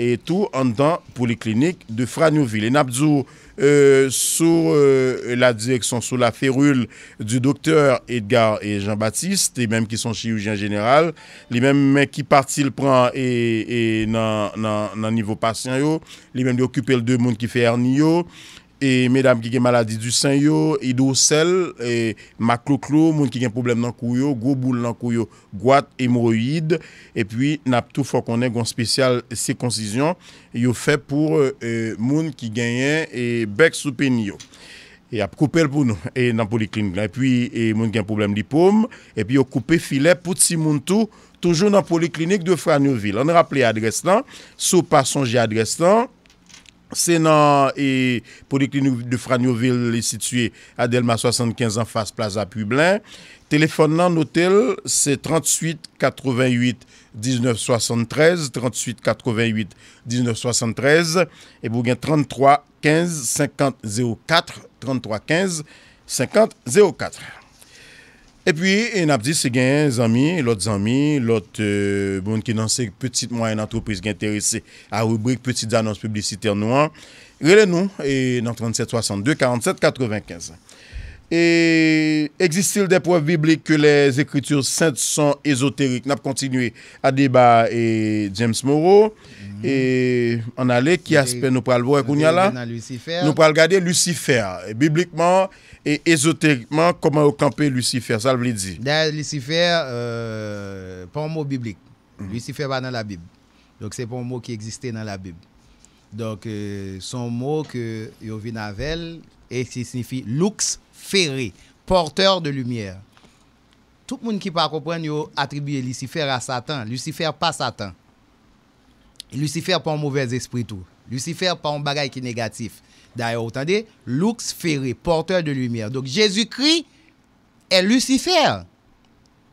[SPEAKER 2] e tou an dan pou li klinik de Franyouville. E nabdou euh, sou euh, la direksyon sou la ferule du doktèr Edgar et Jean-Baptiste, li menm ki son chi ouji en general, li menm menm ki partil pran nan nivou pasyen yo, li menm li okupel de moun ki fe Erni yo, E medam ki gen maladi du sen yo, idou sel, e maklou-klou, moun ki gen problem nan kou yo, gwo boul nan kou yo, gwat, emoroid, euh, e pwi nap tou fò konen gwen spesyal se konzizyon, yo fè pou moun ki genyen beks ou penyo. E ap koupèl pou nou, e nan poliklinik lan. E pwi moun ki gen problem li poum, e pwi yo koupè filè pou tsi moun tou, toujou nan poliklinik de Franyovil. An rap lè adres lan, sou pason jè adres lan, Senan e Poliklinik de Franyovil e sitye Adelma 75 an fase plaza Puyblen. Telefon nan notel se 38 88 1973, 38 88 1973, e bou gen 33 15 50 04, 33 15 50 04. E pi, e nap di se gen zami, lot zami, lot euh, bon ki nan se petit mwen an antropis gen terese a rubrik petit zanons publiciter nouan. Rele nou, nan 3762, 4795. E existil depoè biblik ke les ekritur sent son esoterik. Nap kontinuye Adiba e James Moreau. Mm-hmm. E an ale ki aspe nou pral vwè koun yala. Nou pral gade Lucifer. Biblikman... et ésotériquement, comment au camper Lucifer, ça veut dire.
[SPEAKER 3] Lucifer, euh, pas un mot biblique. Mm-hmm. Lucifer va dans la Bible. Donc, c'est pas un mot qui existait dans la Bible. Donc, euh, son mot que Yovin Avel, et qui signifie lux ferré, porteur de lumière. Tout le monde qui ne comprend pas attribue Lucifer à Satan. Lucifer pas Satan. Lucifer pas un mauvais esprit tout. Lucifer pas un bagage qui est négatif. D'ailleurs, attendez, Lux ferré, porteur de lumière. Donc Jésus-Christ est Lucifer.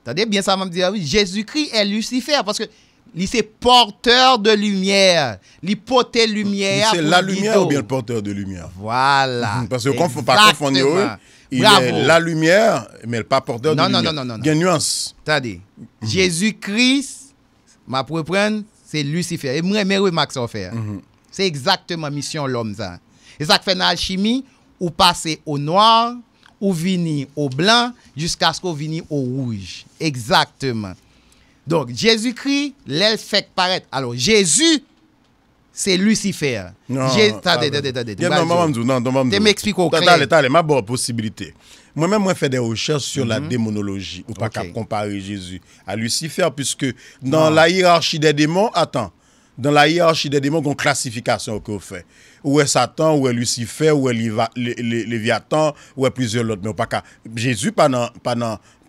[SPEAKER 3] Attendez bien ça, me dire, ah oui, Jésus-Christ est Lucifer parce que il est porteur de lumière.
[SPEAKER 2] Il porte lumière. C'est la lumière ou bien le porteur de lumière. Voilà. Parce que ne pas confondre eux. Il est la lumière, mais pas porteur de lumière. Non, non, non, non. Il y a une nuance.
[SPEAKER 3] Attendez. Mm Jésus-Christ, ma preuve, c'est Lucifer. Et moi, mais Max offert. Mhm. C'est exactement mission l'homme ça. Et ça fait dans l'alchimie, ou passer au noir, ou venir au blanc, jusqu'à ce qu'on vienne au rouge. Exactement. Donc, Jésus-Christ, l'elfe fait paraître. Alors, Jésus, c'est Lucifer. Non, attendez, attendez, attendez. Non, non,
[SPEAKER 2] non, non. Tu m'expliques au clair. t'as attendez, ma bonne possibilité. Moi-même, moi, fais des recherches sur la mhm. démonologie. Ou pas comparer Jésus à Lucifer, puisque dans la hiérarchie des démons, attends, dans la hiérarchie des démons, une classification qu'on fait. Où est Satan, où est Lucifer, où est Léviathan, où est plusieurs autres. Mais pas qu'à Jésus, pas dans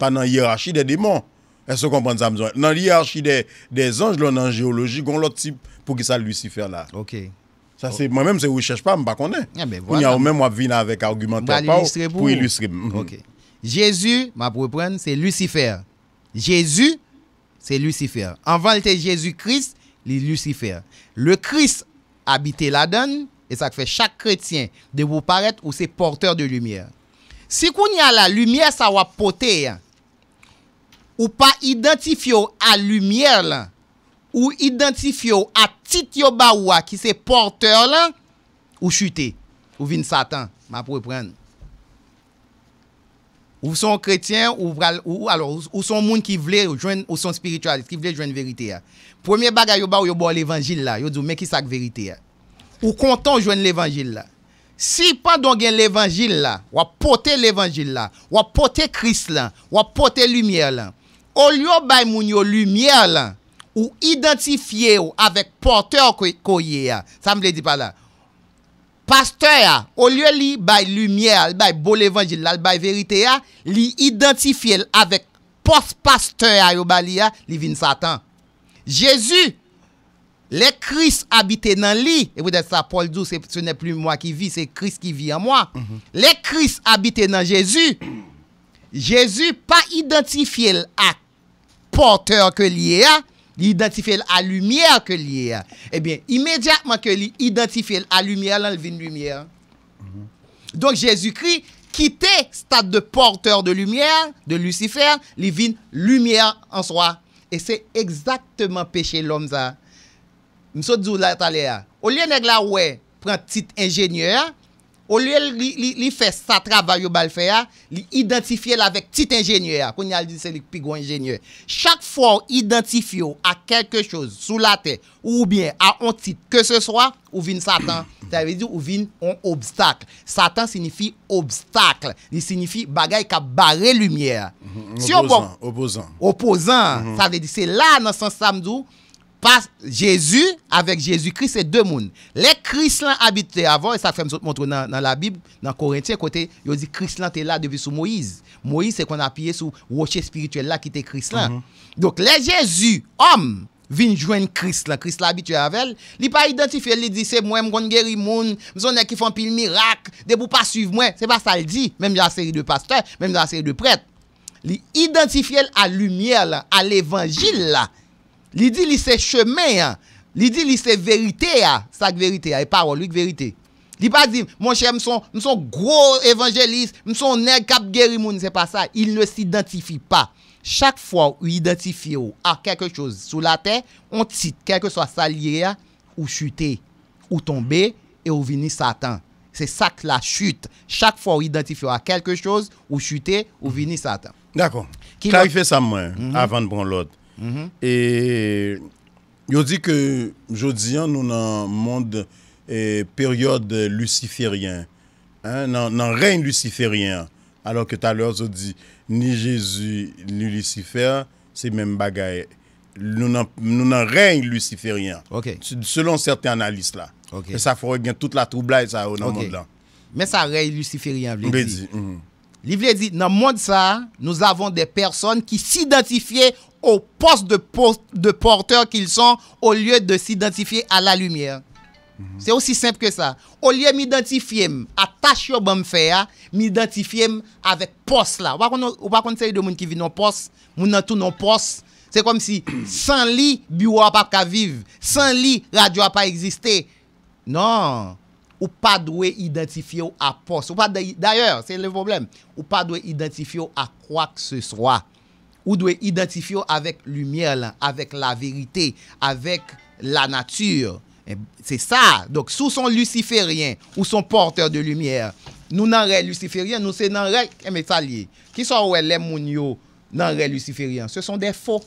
[SPEAKER 2] la hiérarchie des démons. Est-ce que vous comprenez ça? Dans la hiérarchie des, des anges, dans la géologie, un l'autre type pour qui ça Lucifer là. Ok. Ça, oh. c'est moi-même, c'est cherche pas, je ne connais pas. On y a même venir avec argumentaire pour, pour illustrer. Mhm. Jésus, ma
[SPEAKER 3] reprendre, c'est Lucifer. Jésus, c'est Lucifer. En vérité, Jésus-Christ, li Lucifer. Le Christ habite la donne, et ça fait chaque chrétien de vous paraître ou c'est porteur de lumière. Si koun y a la lumière, ça va poter ou pa identifio a lumière la, ou identifio a tit yo baoua ki c'est porteur la, ou chute, ou vine Satan, m'a proué prenne. Ou sont chrétiens ou, alors ou sont monde qui veulent joindre ou sont spiritualiste qui veulent joindre vérité Premier bagage yo ba l'évangile là, yo dit mais qui ça vérité Ou content joindre l'évangile là. Si pendant gen l'évangile là, ou porter l'évangile là, ou porter Christ là, ou porter lumière là. Au lieu bay moun yo lumière ou identifier avec porteur koyé ça me dit pas là. Pasteur a, ou lye li bay lumiè al, bay bol evanjil al, bay verite a, li identifiye l avèk post-pasteur a yo bali a, li vin satan. Jezu, le kris abite nan li, e wèdè sa Paul 12, se nè pli mwa ki vi, se kris ki vi an mwa. Le kris abite nan Jezu, Jezu pa identifiye l ak, poteur ke li e a, li identifye l a lumiè ke liye. Ebyen, imèdiatman ke li eh identifye l a lumiè lan l vin lumiè. Donk, Jésus-Christ kite stat de portèr de lumiè, de Lucifer, li vin lumiè an soa. E se exaktman peche l om za. Mso di ou la talè a? O liye neg la ouè, pran tit ingeniè a, Ou lè li fè sa travè yo balfè ya, li identifiè la vèk tit ingènyè ya. Koun yal di se li pigou ingènyè. Chak fò identifiè yo a kèkè chòz sou la tè, ou bè a on tit ke se swa, ou vin satan. Tè avè di ou vin on obstak. Satan sinifi obstak. Li sinifi bagay ka bare lumiè.
[SPEAKER 2] Opposan. Opposan.
[SPEAKER 3] Opposan. Tè avè di se la nan san samdou. pas Jésus avec Jésus-Christ, c'est deux mondes. Les chrétiens habitaient avant, et ça fait montrer dans, la Bible, dans Corinthiens, côté, il dit Christ est là depuis sous Moïse. Moïse, c'est qu'on a appuyé sur rocher spirituel là qui était Christ mhm. Donc, les Jésus, hommes viennent joindre Christ là. Christ là habitué avec elle. Il pas identifié, il dit c'est moi, je guérir moun, je qui font pile miracle, de vous pas suivre moi. C'est pas ça il dit, même dans la série de pasteurs, même dans la série de prêtres. Il identifié à lumière à l'évangile là. Il dit li chemin, Il dit Li vérité, vérité. vérité, verite vérité Il vérité. Il pas parol, pas verite. nous mon gros évangéliste, nous nèg pas ça. Il ne s'identifie pas. Chaque fois où identifie à quelque chose sous la terre, on titre, quel que soit salié hein, ou chuter, ou tomber, et ou venir Satan. C'est ça que la chute. Chaque fois où identifie à quelque chose, ou chuter, ou venir Satan.
[SPEAKER 2] D'accord. Clarifiez ça, moi, mhm. avant de prendre l'autre. Mm-hmm. Yo di ke jodi an nou nan monde eh, peryode luciferien Nan rey luciferien Alors ke taler yo di ni Jezu ni Lucifer Se men bagay Nou nan rey luciferien Selon certain analis la E sa froy gen tout la troubla e sa ou nan mode la Men sa rey luciferien vle di
[SPEAKER 3] dit, dans le monde ça, nous avons des personnes qui s'identifient au poste de, porteur qu'ils sont au lieu de s'identifier à la lumière. Mhm. C'est aussi simple que ça. Au lieu m'identifier, à au bon faire, m'identifier avec poste là. Ou pas sait de monde qui vit non poste, moun nan tout non poste. C'est comme si sans lit, bureau pas qu'à vivre, sans lit, radio pas existé. Non ou pas doué identifier poste. D'ailleurs, c'est le problème. Ou pas identifier à quoi que ce soit. Ou doit identifier avec lumière, avec la vérité, avec la nature. Eh, c'est ça. Donc, sous son luciférien ou son porteur de lumière, nous n'en luciférien, nous c'est n'en sommes. Eh, ça lié. Qui sont les moun yo luciférien? Ce sont des faux.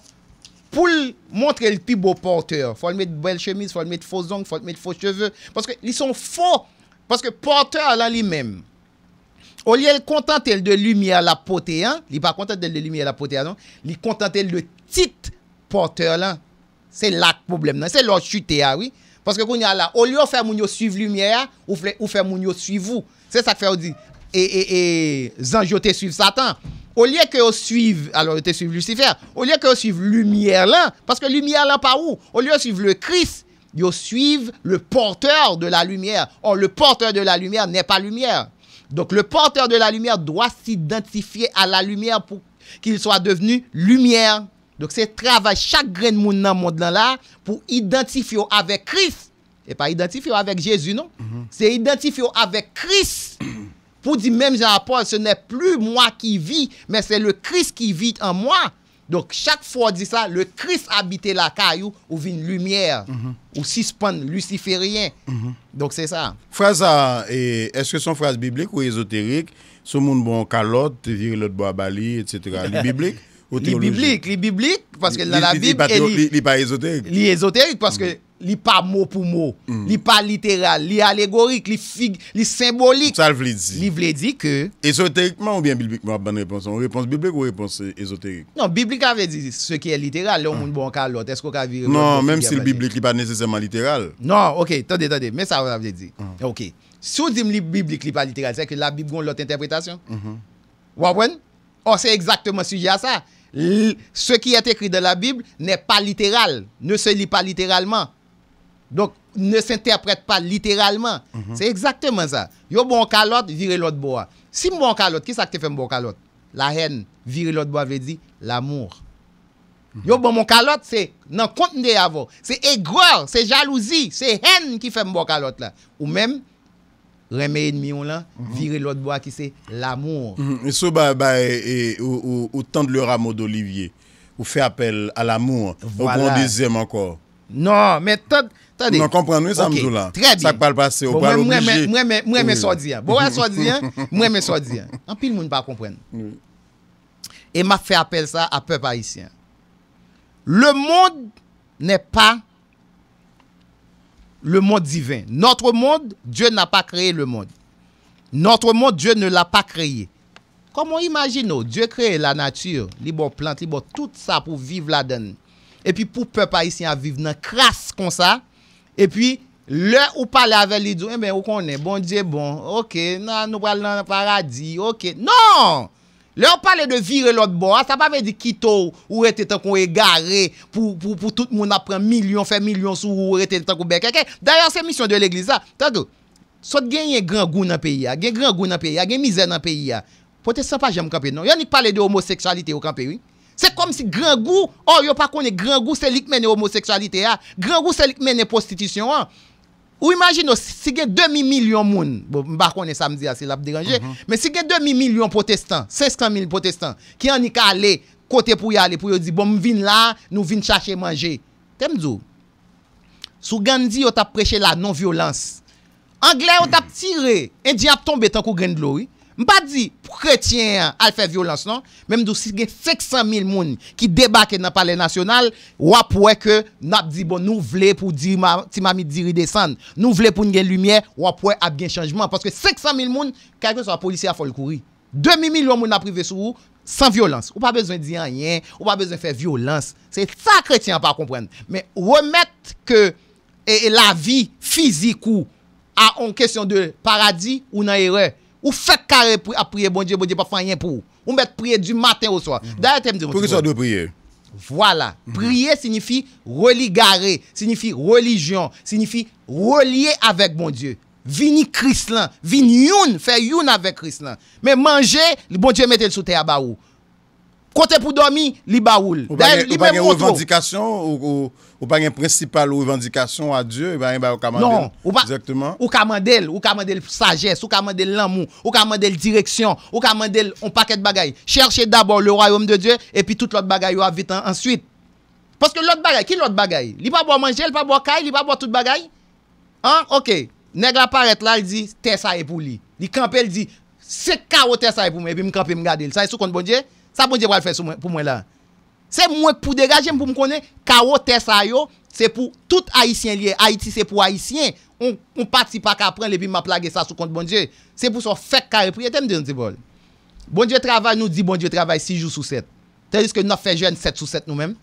[SPEAKER 3] pou l montre l pi bo poteur. Fwa l met bel chemise, fwa l met fwo zonk, fwa l met fwo cheveu. Paske li son fwo. Paske poteur lan li menm. O li el kontante l de lumiye la potean. Li pa kontante l de lumiye la potean, non. Li kontante l de tit poteur lan. Se lak problem nan. Se l or chutea, oui. Paske koun ya la. O li yo fè moun yo suive lumiye ya, ou fè moun yo suive ou. Se sa k fè ou di... et, et, anges suivent Satan. Au lieu que vous suivez, alors te suivent Lucifer, au lieu que vous suivez lumière là, parce que lumière là pas où Au lieu de suivre le Christ, vous suivent le porteur de la lumière. Or, le porteur de la lumière n'est pas lumière. Donc, le porteur de la lumière doit s'identifier à la lumière pour qu'il soit devenu lumière. Donc, c'est travail chaque grain de monde dans le monde là pour identifier avec Christ. Et pas identifier avec Jésus, non. Mm-hmm. C'est identifier avec Christ. Pour dire même Jean-Paul, ce n'est plus moi qui vis, mais c'est le Christ qui vit en moi. Donc, chaque fois dit ça, le Christ habitait la caillou ou une lumière, mm -hmm. ou suspend luciférien. Mhm. Donc, c'est ça.
[SPEAKER 2] Phrase, est-ce que son phrase biblique ou ésotérique, ce monde bon calotte, virer l'autre bois bali, etc. Les biblique ou théologique? Les
[SPEAKER 3] biblique, biblique, parce que dans la Bible. Il n'est pas
[SPEAKER 2] ésotérique.
[SPEAKER 3] parce que mhm n'est pas mot pour mot,
[SPEAKER 2] mm. pas littéral, li allégorique, li fig, li symbolique. Ça veut dire. veut que ésotériquement ou bien bibliquement bonne réponse, Une réponse biblique ou réponse ésotérique.
[SPEAKER 3] Non, biblique veut dire ce qui est littéral, là on bon calotte, est-ce qu'on a vu Non, même si le biblique
[SPEAKER 2] n'est pas nécessairement littéral.
[SPEAKER 3] Non, OK, attendez, attendez, mais ça veut dire. Ah. OK. Si on dit biblique, n'est pas littéral, c'est que la Bible a l'autre interprétation. oh Vous comprenez c'est exactement sujet à ça. Ce qui est écrit dans la Bible n'est pas littéral, ne se lit pas littéralement. Donc, ne s'interprète pas littéralement. Mhm. C'est exactement ça. Yo bon calotte, virer l'autre bois. Si bon calotte, qui ça que fait bon calotte La haine, virer l'autre bois veut dire l'amour. Mhm. Yo bon mon calotte, c'est non contenu avant. C'est aigreur, c'est jalousie, c'est haine qui fait bon calotte là. Ou même remet ennemi on là, mhm. virer l'autre bois qui c'est l'amour.
[SPEAKER 2] Et ce bah, bah au, temps de le rameau d'olivier, ou fait appel à l'amour. Au bon deuxième encore. Non, mais attendez. Non, comprenez ça, okay. là. Très bien. Ça va le passer au pas obligé. Moi, moi, moi, je hein. Bon, suis hein. moi, moi, sordia. Hein.
[SPEAKER 3] En pile, monde pas comprendre. Et m'a fait appel ça à peuple haïtien. Le monde n'est pas le monde divin. Notre monde, Dieu n'a pas créé le monde. Notre monde, Dieu ne l'a pas créé. Comment imaginons, Dieu créé la nature, les bonnes plantes, les bonnes, tout ça pour vivre là-dedans. epi pou pe pa isi an vive nan kras kon sa, epi le ou pale ave li di ou, e eh ben ou konen, bon diye bon, ok, nan nou pale nan paradis, ok, non! Le ou pale de vire lout bon, sa pa ve di kito ou rete tanko e gare, pou tout moun apren milyon, fe milyon sou ou rete tanko bekeke, dayan se misyon de l'eglisa, sot genye gran goun nan peyi ya, genye gran goun nan peyi ya, genye mizè nan peyi ya, pote sempa jèm kampè nan, yon ni pale de homoseksualite ou kampè, yon ni pale de homoseksualite ou kampè, Se kom si gran gou, or oh, yo pa kone gran gou selik mene homoseksualite ya, gran gou selik mene prostitisyon an. Ou imajino, oh, si gen demi milyon moun, bo mba kone samdi ase la pderanje, men mhm. si gen demi milyon protestant, seskan mil protestant, ki an ni ka ale, kote pou yale pou yo di, bon mvin la, nou vin chache manje. Temdou, sou Gandhi yo tap preche la non-violans. Angle yo tap tire, en di ap tombe tankou gen dlo yi. Mpa di pretyen al fè violans nan, menm do si gen seksan mil moun ki debake nan pale nasyonal, wap wè ke nap di bon nou vle pou ti mami diri de san, nou vle pou nge lumiè, wap wè ap gen chanjman. Paske seksan mil moun, kakon sa polici a fol kouri. Demi mil moun nan prive sou, san violans. Ou pa bezon di an yen, ou pa bezon fè violans. Se sa kretyen pa kompren. Men remet ke la vi fizikou a on kesyon de paradis ou nan erè. Ou fait carré pour prier, bon Dieu, bon Dieu, pas faire rien pour vous. Ou mettre prier du matin au soir. Mm. D'ailleurs, tu me dis, Pour ça doit prier. Voilà. Mm-hmm. Prier signifie religarer, signifie religion, signifie relier avec bon Dieu. Vini Christ vini youn, fait youn avec Christ
[SPEAKER 2] Mais manger, bon
[SPEAKER 3] Dieu mette le sous terre à
[SPEAKER 2] Kote pou domi, li ba oul. Ou pa gen yon revendikasyon, ou pa gen yon prensipal revendikasyon a Diyo, ou pa gen yon kamandel. Non,
[SPEAKER 3] ou kamandel, ou kamandel sagesse, ou kamandel lanmou, ou kamandel direksyon, ou kamandel on paket bagay. Cherche d'abor le rayom de Diyo, e pi tout l'ot bagay yo avit answit. Paske l'ot bagay, ki l'ot bagay? Li pa bo manje, li pa bo kay, li pa bo tout bagay? An, ok, negra paret la, li di, te sae pou li. Li kampe, li di, se ka ou te sae pou me, e pi m'kampi m'gade. Sae sou kont bon Diyo? Sa bon Djebra l fè sou pou mwen la. Se mwen pou de raje m pou m konen, ka o te sa yo, se pou tout Haitien liye. Haiti se pou Haitien. On pati pa ka pren le pi m a plage sa sou kont bon Dje. Se pou son fèk kare priye, tem de yon te bol. Bon Dje travay nou di bon Dje travay 6 jou sous 7. Tè riz ke nou fè jen 7 sous 7 nou
[SPEAKER 2] men.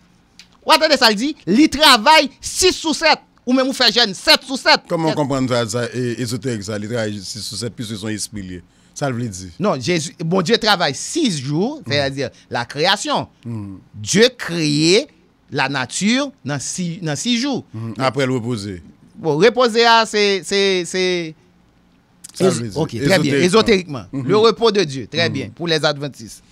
[SPEAKER 2] Ou atende sa l di, li travay 6 sous 7. Ou men mou fè jen 7 sous 7. Koman kompande sa ezotek sa li travay 6 sous 7 pis sou yon espri liye. Ça veut Non, Jésus, bon Dieu travaille six jours, c'est-à-dire mm. la création. Mm. Dieu crée
[SPEAKER 3] la nature dans six, jours. Mm. Après le reposer. Bon, reposer, ah, c'est...
[SPEAKER 1] Ok, très bien. Ésotériquement. Mm-hmm. Le repos de
[SPEAKER 3] Dieu, très mm-hmm. bien, pour les adventistes.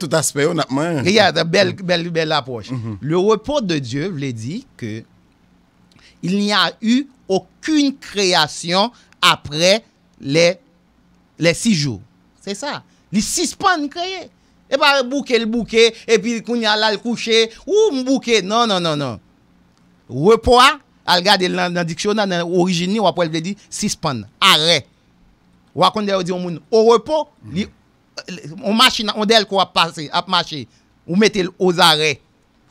[SPEAKER 3] tout aspect, Regarde, belle, belle, approche. Mm-hmm. Le repos de Dieu voulait dire que il n'y a eu aucune création après les Le sijou. Se sa. Li sispon kreye. E pa bouke l bouke. E pi koun yal al kouche. Ou m bouke. Non, non, non, non. Repo a. Al gade nan diksyon nan origini wap wè l vle di sispon. Arre. Wakonde yo di yon moun. Ou repo. Ou machi nan on del kwa pase. Ape machi. Ou mette l ozare.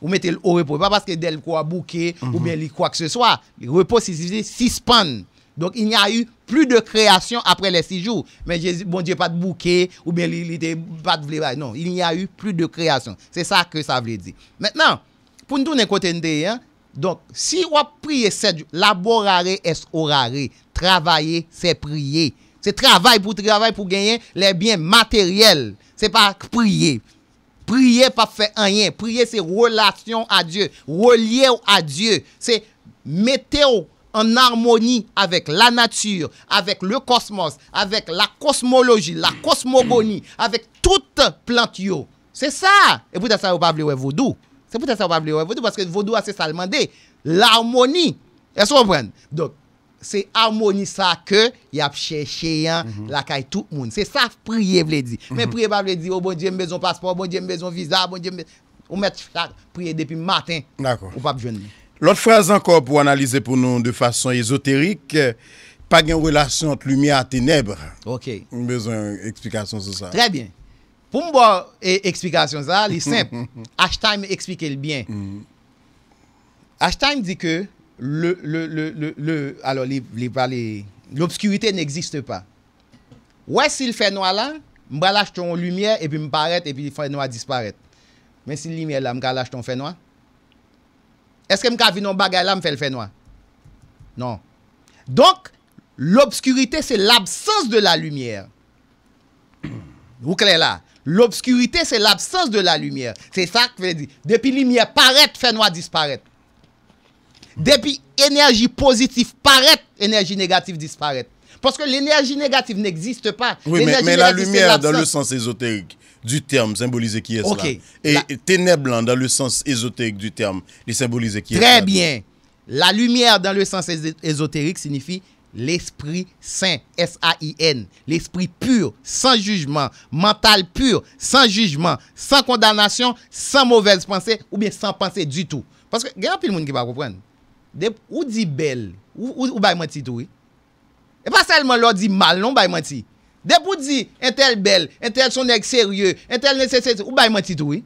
[SPEAKER 3] Ou mette l ou repo. E pa paske del kwa bouke. Ou mhm. bien li kwa kse swa. Ou repo si sispon. Donc, il n'y a eu plus de création après les six jours. Mais Jésus, bon Dieu, pas de bouquet, ou bien il pas de Non, il n'y a eu plus de création. C'est ça que ça veut dire. Maintenant, pour nous tourner côté hein, donc, si on prie sept jours, laborare est orare, travailler, c'est prier. C'est travail pour travailler, pour gagner les biens matériels. C'est pas prier. Prier, pas faire rien. Prier, c'est relation à Dieu. Relier à Dieu. C'est météo en harmonie avec la nature, avec le cosmos, avec la cosmologie, la cosmogonie, avec toute plante yo. C'est ça. Et pour ça, vous pas vaudou. C'est pour ça, vous pas vaudou parce que vaudou c'est ça L'harmonie. Est-ce que vous comprenez? Donc, c'est harmonie ça que y a cherché mm -hmm. la caille tout le monde. C'est ça prier veut dire. Mais mhm. prier pas veut dire oh bon Dieu besoin passeport, bon Dieu maison besoin visa, bon Dieu on met prier depuis matin. D'accord. Ou pas jeune.
[SPEAKER 2] L'autre phrase encore pour analyser pour nous de façon ésotérique, pas une relation entre lumière et ténèbres. OK. On besoin d'explications sur ça. Très bien. Pour moi, explication ça, c'est simple. Hashtag explique le bien.
[SPEAKER 3] Hashtag mm. dit que le, le, le, le alors l'obscurité n'existe pas. Ouais, s'il fait noir là, je vais lâcher ton lumière et puis me paraître et puis le fait noir disparaître. Mais si lumière là, je vais lâcher ton fait noir. Est-ce que vi bagay la fait le fait noir Non. Donc, l'obscurité, c'est l'absence de la lumière. Vous clair là L'obscurité, c'est l'absence de la lumière. C'est ça que veux veux dire. Depuis lumière paraître fait noir disparaît. Depuis énergie positive paraître énergie négative disparaît. Parce que l'énergie négative n'existe pas. Oui, mais, mais la lumière dans le sens
[SPEAKER 2] ésotérique, du terme symbolisé qui est cela. Et, la... dans le sens ésotérique du terme, les symboliser qui est est Très
[SPEAKER 3] bien. La lumière, dans le sens ésotérique, signifie l'esprit saint, S-A-I-N, l'esprit pur, sans jugement, mental pur, sans jugement, sans condamnation, sans mauvaise pensée, ou bien sans pensée du tout. Parce que, il y a de monde qui va comprendre. Où dit belle, ou, ou, bah, tout, oui. Et pas seulement l'on dit mal, non, bah, Dep ou di entel bel, entel son neg serye, entel ne se se se, ou bay man titou?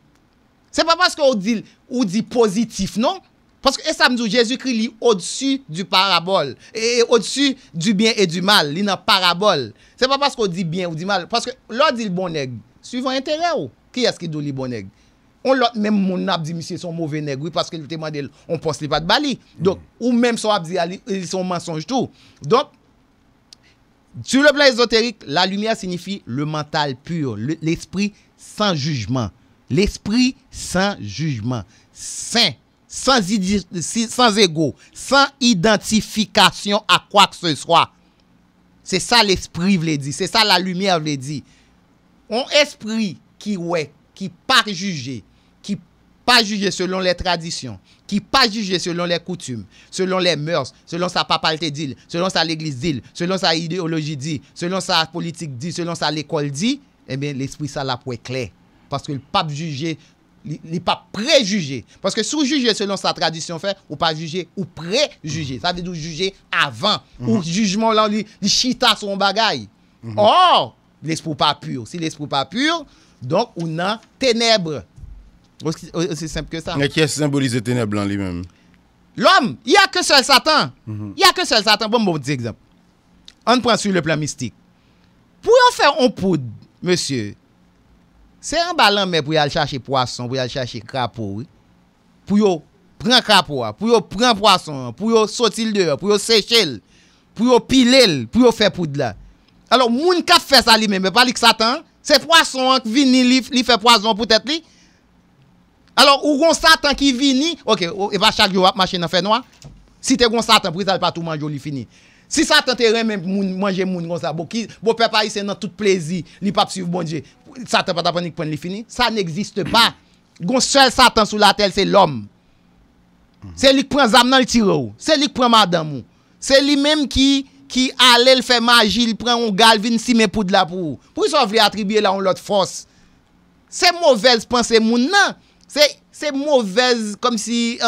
[SPEAKER 3] Se pa paske ou di positif, non? Paske esam nou Jezu kri li odsu du parabol, e odsu du bien e du mal, li nan parabol. Se pa paske ou di bien ou di mal, paske lor di l bon neg, suivan entere ou? Ki aske do li bon neg? Mm. Ou lor, menm moun ap di misye son mouve neg, oui paske louteman del, on pos li pat bali. Dok, ou menm son ap di ali, li son mensonj tou. Dok, Sur le plan ésotérique, la lumière signifie le mental pur, l'esprit sans jugement. L'esprit sans jugement, saint, sans, sans sans identification à quoi que ce soit. C'est ça l'esprit veut dit. c'est ça la lumière veut dit. Un esprit qui ouais, qui pas jugé, pas jugé selon les traditions, qui pas jugé selon les coutumes, selon les mœurs, selon sa papalité dit, selon sa l'église dit, selon sa idéologie dit, selon sa politique dit, selon sa l'école dit, eh bien l'esprit ça la pour clair parce que le pape jugé n'est pas préjugé. Parce que sous juger selon sa tradition fait, ou pas juger, ou préjugé. Ça veut dire juger avant. Mhm. Ou jugement là, chita son bagaille. Mhm. Or, l'esprit pas pur. Si l'esprit pas pur, donc on a ténèbres. Ou si simple ke sa E kye
[SPEAKER 2] symbolize teneb lan li men
[SPEAKER 3] L'om, y a ke sel satan mm-hmm. Y a ke sel satan, pou moun ti bon, eksemp An pran sur le plan mistik Pou yon fè on poud, monsye Se an balan men pou yon chache poisson Pou yon chache krapou Pou yon pren krapou Pou yon pren poisson Pou yon soti l deur, pou yon seche l Pou yon pile l, pou yon fè poud la Alors moun ka fè sa li men Mè pali k satan, se poisson Vini li fè poison pou tèt li Alors, ou gon satan ki vini, ok, eva chak jo ap machina fe noa, si te gon satan, pou yi sal patou manjou li fini. Si satan te remen moun manje moun, bo pepa yi senan tout plezi, li pap suiv bonje, satan pata pan yi kpon li fini, sa n'existe pa. Gon sel satan sou la tel, se l'om. Se li kpon zam nan li tire ou. Se li kpon madan moun. Se li menm ki, ki alel fe maji, li pren ou galvin si menpoud la pou ou. Pou yi sal vli atribye la ou lot fos? Se mouvel se panse moun nan, Se mouvez kom si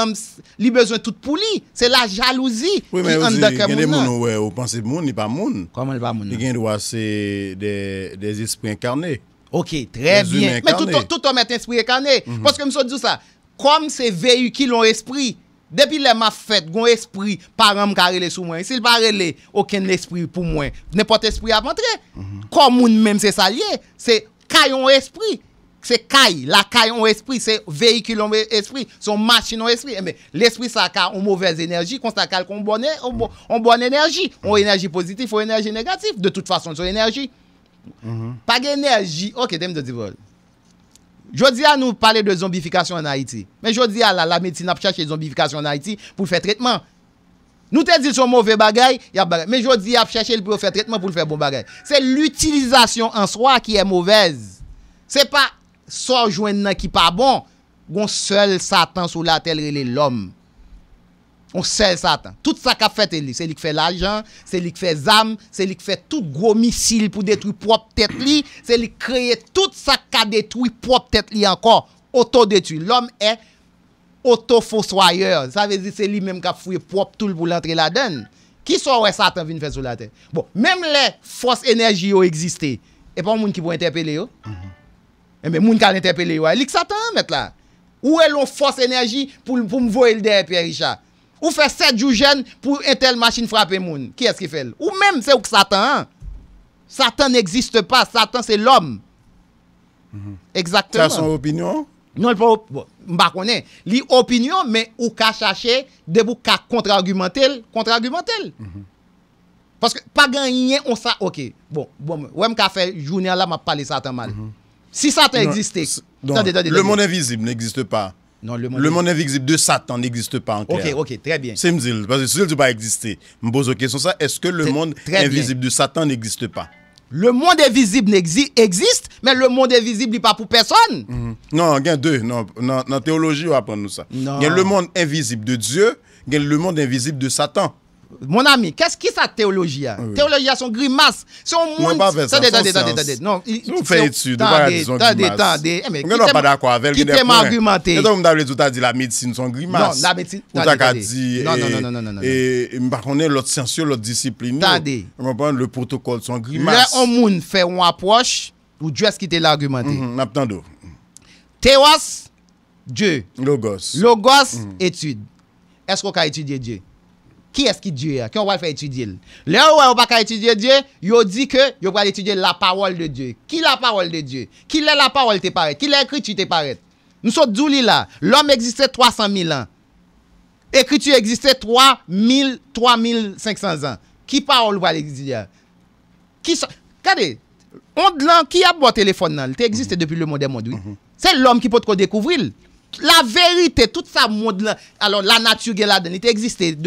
[SPEAKER 3] li bezwen tout pou li. Se la jalouzi. Oui, mais aussi, il y a des mouns
[SPEAKER 2] ou pensé mouns ni pas mouns. Kwa mouns ni pas mouns. Il y a des esprits incarnés. Ok, très bien. Mais
[SPEAKER 3] tout homme est un esprit incarné. Mhm. Parce que nous sommes dit ça. Comme ces veillus qui l'ont esprit. Depuis la ma fête, mon esprit, par un me carréle sous moi. S'il ne parréle, aucun esprit pour moi. N'est pas un esprit avant très. Kwa mhm. mouns même c'est ça y est. C'est kaya un esprit. Se kay, la kay an esprit, se veikil an esprit, son machin an esprit, eh l'esprit sa ka an mouvez enerji, konsta kal kon bon enerji, an enerji pozitif, an enerji negatif, de tout fason son enerji. Pag enerji, ok, dem de divol. Jodi a nou pale de zombifikasyon an Haiti, men jodi a la medsine ap chache zombifikasyon an Haiti pou fè tretman. Nou te di son mouvez bagay, men jodi ap chache pou fè tretman pou fè bon bagay. Se l'utilizasyon an swa ki e mouvez, se pa... Son jwen nan ki pa bon Gon sel satan sou la tel re le lom Gon sel satan Tout sa ka fete li Se li kfe la jan Se li kfe zam Se li kfe tout gwo misil pou detwi prop tet li Se li kreye tout sa ka detwi prop tet li ankon Oto detwi Lom e Oto foswayer Sa vezi se li menm ka fwe prop tel pou lantre la den Ki sou we satan vin fwe sou la tel Bon, menm le Fos enerji yo existe E pa moun ki pou entepe le yo Mhmm Eh moun ka l'interpelle yoy, li k satan an met la. Ou e l'on fos enerji pou m voil de, Pierre Richard? Ou fe 7 jou jen pou entel machine frape moun? Ki eski fel? Ou menm se ou k satan an? Satan n'existe pa, satan se l'om. Mhm. Exactement. Sa son opinyon? Non, m bakonè. Bon, li opinyon, men ou ka chache, debou ka kontra-argumentel, kontra-argumentel. Mhm. Paske pa ganyen, on sa, ok. Bon, bon ou em ka fe jounen la, ma pale satan mal. M. Mhm. Si Satan existait. le monde
[SPEAKER 2] invisible n'existe pas. le monde, invisible de Satan n'existe pas encore. Ok, ok, très bien. C'est parce que si ne pas exister, je me pose la question est-ce que le monde invisible de Satan n'existe pas Le monde invisible existe, mais le monde invisible n'est pas pour personne. Mm-hmm. Non, il y a deux. dans la théologie, on apprend nous ça. Il y a le monde invisible de Dieu, il y a le monde invisible de Satan. Mon ami, kes ki sa teoloji ya? Teoloji ya son grimas. Son moun... Tande, tande, tande. Non fè etude. Tande, tande, tande. Mwen gen nou pa da kwavel. Ki te m'argumenté. Neto mwen da rejouta di la medsine son grimas. Non, la medsine... Ou ta ka di... Non, non, non, non, non, non. E mwen non. pa konen lot sensyo, lot disipline. Tande. Mwen ponen le protokol son grimas. Mwen
[SPEAKER 3] moun fè mwen apwosh ou djwes ki te l'argumenté. Mwen mm-hmm, apnando. Teos, djw. Logos. Logos, etude. Mm-hmm. qui est-ce qui Dieu est Qui on va faire étudier Là où euh, on va étudier Dieu, il dit que va étudier la parole de Dieu. Qui la parole de Dieu Qui est la parole te paraît Qui l'écriture te paraît Nous sommes tous là L'homme existait 300 000 ans. Écriture existait 3 000, 3 500 ans. Qui parole va l'étudier Qui so... on qui a bon téléphone Il existe mhm. depuis le monde des mondes. Mhm. C'est l'homme qui peut te découvrir la vérité, tout ça monde alors la nature là-dedans, il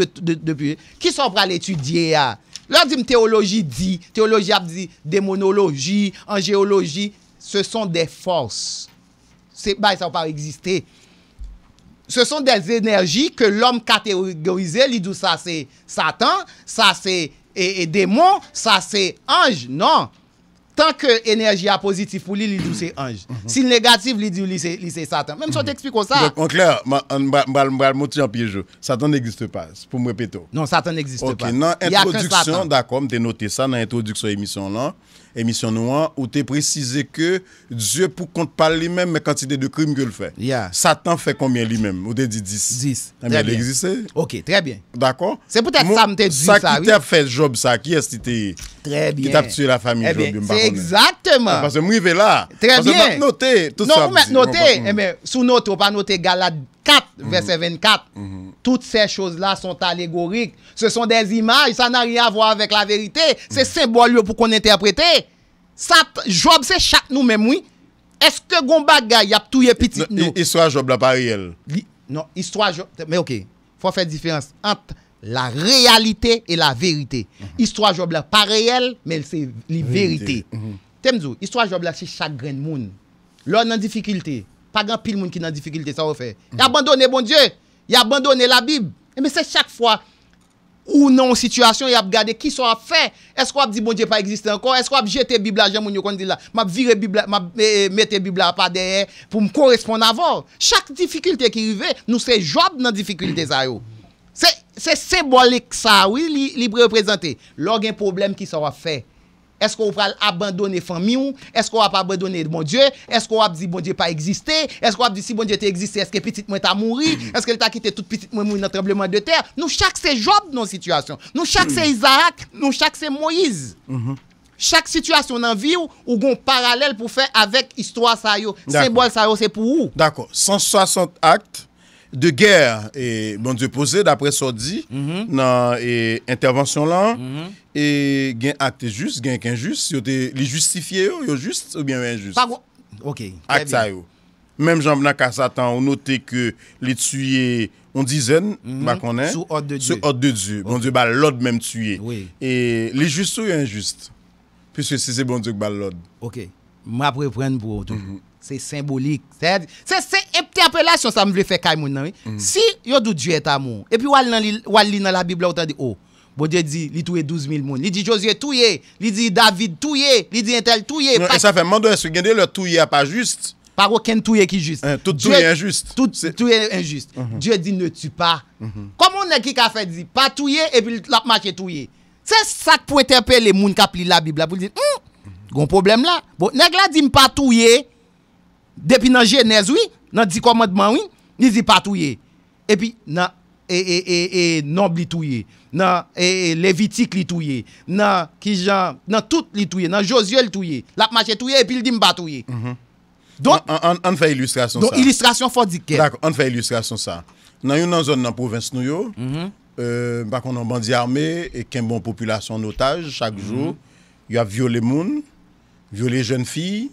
[SPEAKER 3] depuis. qui sont à l'étudier là? Ah? Leur dit théologie dit, théologie a dit démonologie, géologie ce sont des forces. C'est bah, ça pas exister. Ce sont des énergies que l'homme catégorisé, il dit ça c'est Satan, ça c'est démon, ça c'est ange. Non. Tanke enerji a pozitif ou li li diw se
[SPEAKER 2] anj. Mhm. Si
[SPEAKER 3] negatif li diw li se satan. Mèm se yo mhm. te ekspliko sa...
[SPEAKER 2] Mwal mouti yon piyejou. Satan n'existe pas. Pou mwepeto. Non, satan n'existe pas. Nan introduksyon, m te note sa nan introduksyon emisyon lan, Emisyon nou an, ou te prezize ke Dzye pou kont pal li men Me kantide de krim ge l fe. Satan fe koumye li men. Ou te di 10. Ame, el egzise. D'akon? Sa ki te ap fe job sa, ki esti te ki te ap tue la fami job. Exactement. Mwen mwen note.
[SPEAKER 3] Sou note, ou pa note galad Vese 24 Tout se chose la son alegorik Se son des imaj, sa nan ria avwa avwek la verite mhm. Se sebo lyo pou kon interprete Sat job se chak nou memwi Eske gomba gaya Yap touye pitit
[SPEAKER 2] nou Histoire job la pa real
[SPEAKER 3] Fon fè diférense Ante la realite e la verite Histoire job la pa real Men se li verite Temzou, histoire job la se chak gren moun Lò nan difikilte pa gan pil moun ki nan difikilite sa wè fè. Ya bandone bon Dje, ya bandone la Bib. Eme eh, se chak fwa, ou nan situasyon, ya ap gade ki sa wè fè, esk wap di bon Dje pa egziste ankon, esk wap jete Bib la jè moun yo kondi la, map vire Bib la, map mette Bib la pa derè, pou m koresponde avon. Chak difikilite ki rive, nou se jwab nan difikilite sa yo. Se sembolik sa, li preprezante. Logen problem ki sa wè fè, Esko ou pral abandone fami ou? Esko ou ap abandone bon Dje? Esko ou ap di si bon Dje pa egziste? Esko ou ap di si bon Dje te egziste? Eske petit mwen ta mounri? Mm-hmm. Eske li ta kite tout petit mwen moun nan trembleman de ter? Nou chak se Job nan sitwasyon. Nou chak se mm-hmm. Isaac. Nou chak se Moiz. Mm-hmm. Chak sitwasyon nan vi ou ou gon paralel pou fe avek istwa sa yo. Se bol
[SPEAKER 2] sa yo se pou ou? Dako. 160 akt De ger, bon die posè, d'apre sò di, nan mhm. intervansyon lan, mhm. gen akte juss, gen ken juss, li justifiè yo, yo juss, ou gen bon. yo en juss? Mhm. Bon ok, akta yo. Mem jamb nan kasa tan, ou notè ke li tsyè, on di zèn, bakonè, sou od de die, bon die, ba lod menm tsyè. E li juss yo yo en juss, pese se se bon die kwa ba lod. Ok, mè apre pren
[SPEAKER 3] pou ou toujou. Se symbolik. Se epte e apelasyon, sa mwen vle fekay moun nan. Mm. Si yo do djouye ta moun. E pi wal li nan la bibla ou ta di, oh, bo djouye di li touye 12 mil moun. Li di Josie touye, li di David touye, li di Intel touye. Non, e sa fe mando se gade le touye pa just. Par o ken touye ki just. Tout touye injust. Tout touye injust. Djouye mhm. di ne tue pa. Koman mhm. ne ki ka fe di pa touye, e pi lakman che touye. Se sa pou etepe le moun ka pli la bibla, pou li di, hmm, goun problem la. Bo neg la di mpa touye, Depi nan genèz wè, nan di komandman wè, ni zi patouye. E pi nan, e, e, e, e, nom li touye. Nan, e, e, e, levitik li touye. Nan, ki jan, nan tout li touye. Nan Josye li touye. Lap mache touye epi li dimba touye.
[SPEAKER 2] Mhm. Don, an fa ilustrasyon sa. Don ilustrasyon fò dikè. Dak, an fa ilustrasyon sa. Nan yon nan zon nan provins nou yo, bakon mhm. euh, nan bandi armè, e ken bon populasyon notaj chak mhm. jou, yon ap viole moun, viole jen fiyy,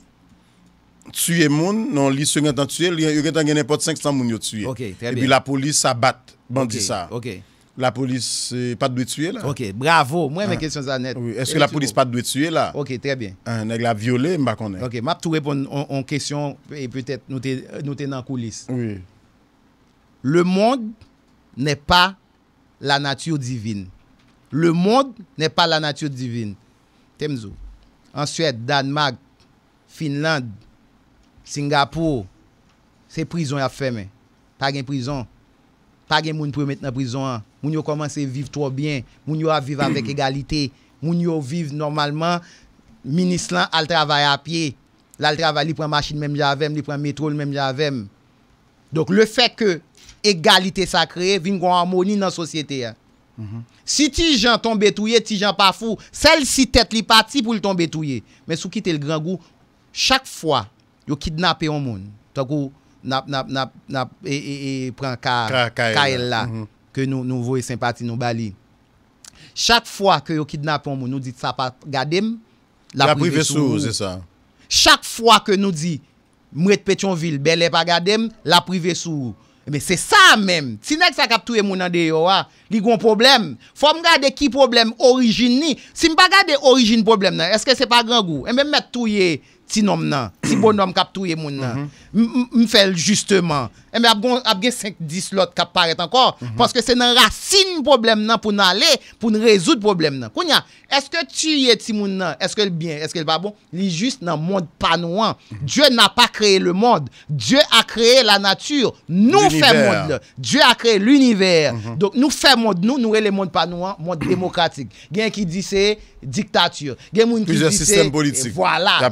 [SPEAKER 2] Tue moun, nan li se gen tan tue, li gen tan gen ne pot 500 moun yo tue. Ok, tre bie. Ebi la polis sa bat, bandisa. Ok. La polis euh, pat dwe tue la. Ok, bravo, mwen men kesyon sa net. Eske la polis pat dwe tue la. Ok, tre bie. Nan la viole mba konen. Ok, map tou repon
[SPEAKER 3] on kesyon, e pwetet nou ten nan kulis. Oui. Le moun ne pa la natyo divin. Le moun ne pa la natyo divin. Temzo. Ansyet, Danmak, Finland. Singapo, se prizon ya fe men. Pag en prizon. Pag en moun premet nan prizon an. Moun yo komanse viv tro bien. Moun yo aviv avik egalite. Moun yo viv normalman, minis lan al travay apye. La al travay li preman chine men javem, li preman metro men javem. Dok le fe ke, egalite sa kre, vin kwa harmoni nan sosyete ya. Si ti jan ton betouye, ti jan pa fou, sel si tet li pati pou li ton betouye. Men sou ki te l gran gou, chak fwa, yo kidnap e yon moun, tok ou, nap, nap, nap, e, e, e, e, pran ka, ka, ka, ka el la, mm-hmm. ke nou, nou vo e simpati nou bali. Chak fwa ke yo kidnap yon moun, nou dit sa pa gade m, la prive sou, chak fwa ke nou dit, mwet pechon vil, bel e pa gade m, la prive sou. Eme, se sa men, si nek sa kap touye moun an de yo, ah, li goun problem, fwa m gade ki problem, orijini, si m pa gade orijini problem nan, eske se pa gran goun, eh eme m met touye, Ti nom nan, ti bon nom kap touye moun nan Mfèl justeman Mbe ap gen 5-10 lot kap paret ankor mm-hmm. Panske se nan rasin problem nan pou nan ale Pou nan rezout problem nan Kounya, eske touye ti moun nan Eske l'byen, eske l'pabon Li just nan moun panouan mm-hmm. Dje nan pa kreye le moun Dje a kreye la natyur Nou fè moun Dje a kreye l'univer mm-hmm. Nou fè moun, nou nou re le moun panouan Moun demokratik Gen ki disè dictature. Plusieurs systèmes politiques. Voilà.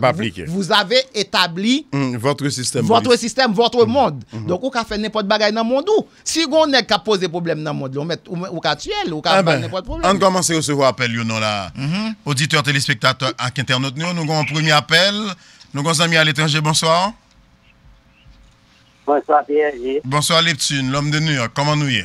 [SPEAKER 3] Vous, avez établi
[SPEAKER 2] hum, votre système, votre
[SPEAKER 3] système, votre hum, monde. Hum, Donc, on peut faire n'importe quoi dans le monde. Si on n'est qu'à poser problème dans le monde, vous avez ou peut tuer, on pas faire n'importe problème. On
[SPEAKER 2] commence à recevoir appel, you know, là. téléspectateur, mm -hmm. téléspectateurs, internautes, nous, nous avons un premier appel. Nous avons amis à l'étranger, bonsoir. Bonsoir, Pierre. Bonsoir, Leptune, l'homme de New Comment nous y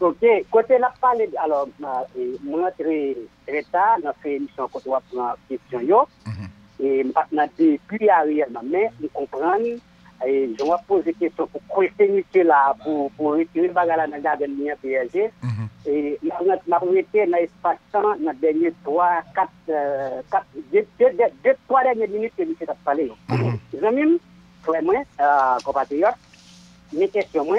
[SPEAKER 5] ok côté la parler alors ma très très tard n'a fait émission côté on prend question yo mhm. et maintenant depuis réellement mais nous comprends, et je vais poser question pour coincer monsieur là pour pour retirer bagala dans garden lien PSG mhm. et maintenant m'a arrêté dans espace temps dans dernier 3 4 4 deux deux trois dernières minutes que monsieur t'a parlé. Mhm. J'aime vraiment euh, compatriote mes questions moi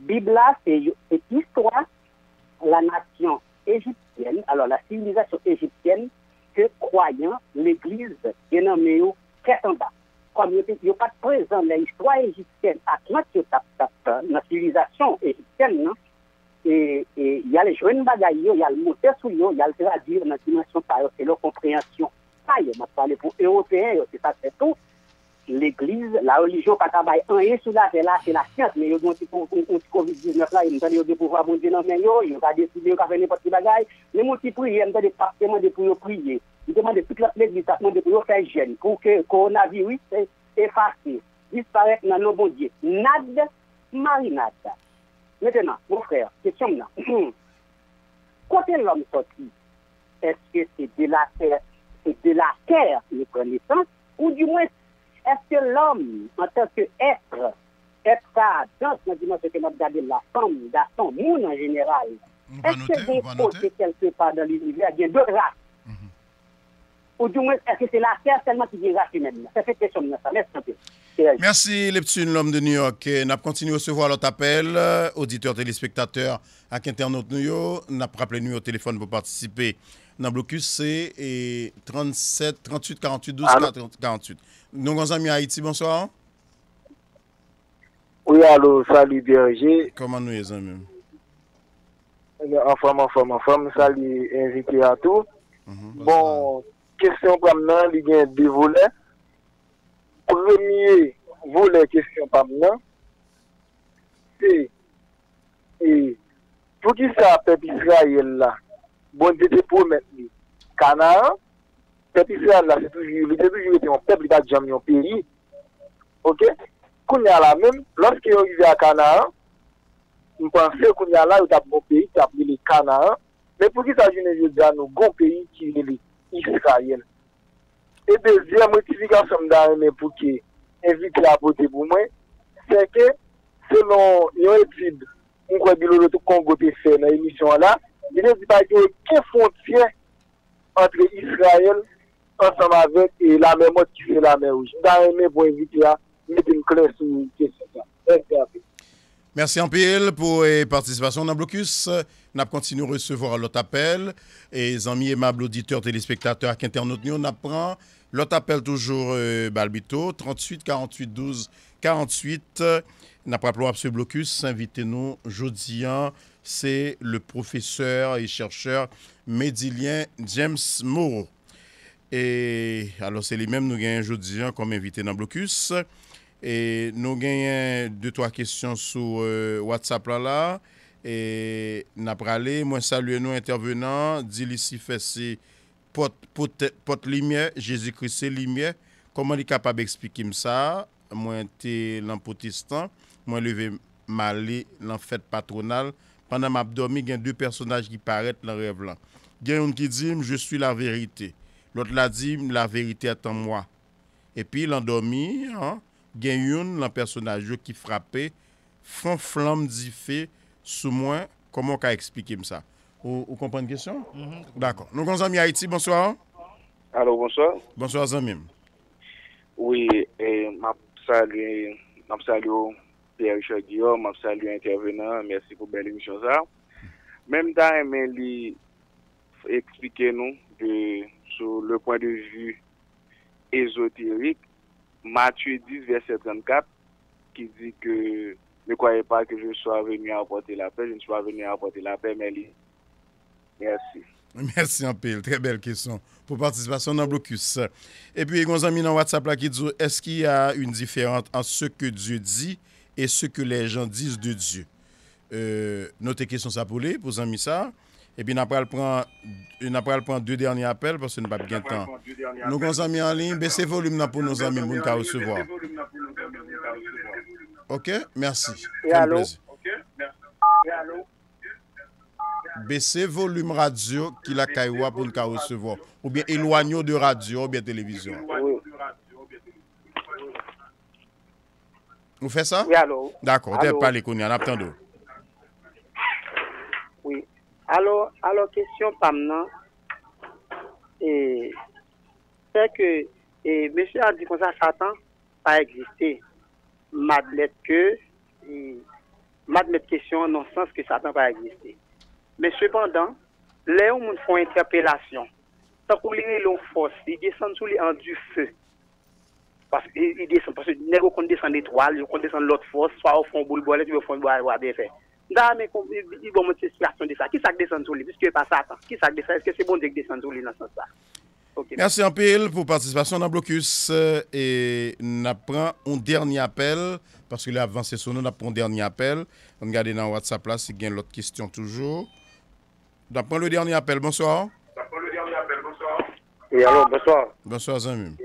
[SPEAKER 5] Bible, c'est l'histoire la nation égyptienne, alors la civilisation égyptienne, que croyant l'Église bien nommée au en bas. Comme il n'y a pas de présent l'histoire égyptienne, à quoi tu dans la civilisation égyptienne, et il y a les jeunes bagailles, il y a le monter il y a le traduire dans la dimension, c'est leur compréhension. Ça, il parlé pour Européens, c'est ça, c'est tout l'Église, la religion, pas travaille un et sous la terre là, c'est la science, mais on ont Covid-19 là, ils ont dit pouvoir vous dans non, mais ils ont décidé de faire n'importe quel faire. Mais mon petit prier, ils ont dit pas pour de prier, ils demandent toute l'Église, ils ont de prier faire gêne pour que le coronavirus effacé, disparaître dans nos bons dieux. Nad, marinade. Maintenant, mon frère, question là. Quand est l'homme sorti, est-ce que c'est de la terre, c'est de la terre, le connaissons, ou du moins, est-ce que l'homme, en tant qu'être, être ça dans ce dimension que nous gardé la femme, garçon, monde en général, est-ce que des quelque part dans l'univers, il y a deux races mm-hmm. Ou du moins, est-ce que c'est la terre seulement qui vient race humaine C'est cette question, ça laisse un
[SPEAKER 2] Merci Merci petits l'homme de New York. On avons continué à recevoir notre appel. Euh, auditeurs, téléspectateurs, avec internautes, nous a rappelé nous au téléphone pour participer nan bloku C, et 37, 38, 48, 12, 48, 48. Nou kon zami Haïti, bonsoir.
[SPEAKER 4] Oui, alo, sali dirije.
[SPEAKER 2] Koman nou yè zami?
[SPEAKER 4] Afam, afam, afam, sali enziki ato. Bon, kèsyon pwam nan li gen devou lè. Premye, vou lè kèsyon pwam nan, se, se, pou ki sa pepi sa yè lè? Bon, dete pou men, kanara, peti se an la, se toujou, li te toujou ete yon pepli ta jam yon peri, ok, kounya la men, lanske yon yive a kanara, yon panse kounya la, yon tap yon peri, tap yon kanara, men pou ki sa jounen yon dan nou, gon peri ki yon iskaryen. E dezya, mwen ti vika som dan an men pou ki, evite la apote pou mwen, se ke, selon yon etide, yon kwa bilo loto kongo pe fe nan emisyon la, Il ne qu'il y a entre Israël entre Israël et la même mot qui fait la même rouge. Je n'ai pou pas la, mè din klen sou
[SPEAKER 2] Merci en pour la participation dans Blocus. Nous continuons à recevoir l'autre appel. Et les amis aimables auditeurs, téléspectateurs, internautes, nous apprend l'autre appel toujours euh, Balbito, 38 48 12 48. Nous à ce Blocus. Invitez-nous jeudi hein. Se le profeseur e chercheur Medilien James Mouro E alo se li menm nou genyen Jou diyan kom evite nan blokus E nou genyen De to a kestyon sou WhatsApp la la E nap rale, mwen salye nou intervenan Dilisi fese Pot limye Jezi krisi limye Koman li kapab ekspikim sa Mwen te lan potistan Mwen leve mali Lan fet patronal pandan m ap dormi gen dwe personaj ki paret nan rev lan. Gen yon ki di, jesui la verite. Lot la di, la verite atan mwa. Epi, lan dormi, gen yon, lan personaj yo ki frape, fon flam di fe sou mwen, koman ka ekspike m sa? Ou kompran de kesyon? Mm-hmm. Dako. Nou kon zami Haiti, bonsoir.
[SPEAKER 4] Alo, bonsoir. Bonsoir zami. Ouye, m ap sali, m ap sali yo. Pierre-Richard Guillaume, salut intervenant, merci pour belle émission ça. Même temps, il expliquez-nous sur le point de vue ésotérique, Matthieu 10, verset 34, qui dit que ne croyez pas que je sois venu apporter la paix, je ne suis pas venu apporter la paix, mais merci.
[SPEAKER 1] Merci
[SPEAKER 2] en Très belle question pour participation dans Blocus. Et puis, il a un ami dans WhatsApp qui dit est-ce qu'il y a une différence en ce que Dieu dit e se ke le jan diz de Diyo. Euh, Note kesyon sa pou li, pou zanmi sa, e pi napre al pran, e euh, napre al pran dwe derni apel, pou se nou pa bi gen tan. Nou kon zanmi an lin, besè volum nan pou nou zanmi moun ka ou se vwa. Ok, mersi. E alo.
[SPEAKER 4] Ok, mersi. E alo.
[SPEAKER 2] Besè volum radio ki la kaywa moun ka ou se vwa, ou biye ilwanyo de radio ou biye televizyon. Ou biye. Vous faites ça
[SPEAKER 5] Oui, alors...
[SPEAKER 4] D'accord, vous parlez,
[SPEAKER 2] y en d'autres.
[SPEAKER 5] Oui. Alors, alors question maintenant, et c'est que et monsieur a dit que ça, Satan pas existé. Malgré que, m'admet question dans le sens que Satan n'a pas existé. Mais cependant, les gens font interpellation. Tant qu'on les force, ils descendent sous les en du feu parce qu'il descendent, descend parce que nèg qu'on descend des toiles, on descend l'autre force soit au fond boule soit au fond bois boule bien fait nda mais il bon situation de ça qui ça descend sur lui puisque pas ça qui s'est descend est-ce que c'est bon de descendre lui dans ce sens là Merci
[SPEAKER 2] en PL pour participation dans Blocus euh, et apprend un dernier appel parce que l'avancé sur nous apprend un dernier appel. On regarde dans WhatsApp là s'il y a l'autre question toujours. On apprend le dernier appel, bonsoir. apprend le dernier appel,
[SPEAKER 4] bonsoir. Oui, alors, bonsoir.
[SPEAKER 1] Bonsoir,
[SPEAKER 2] Zamim. Oui,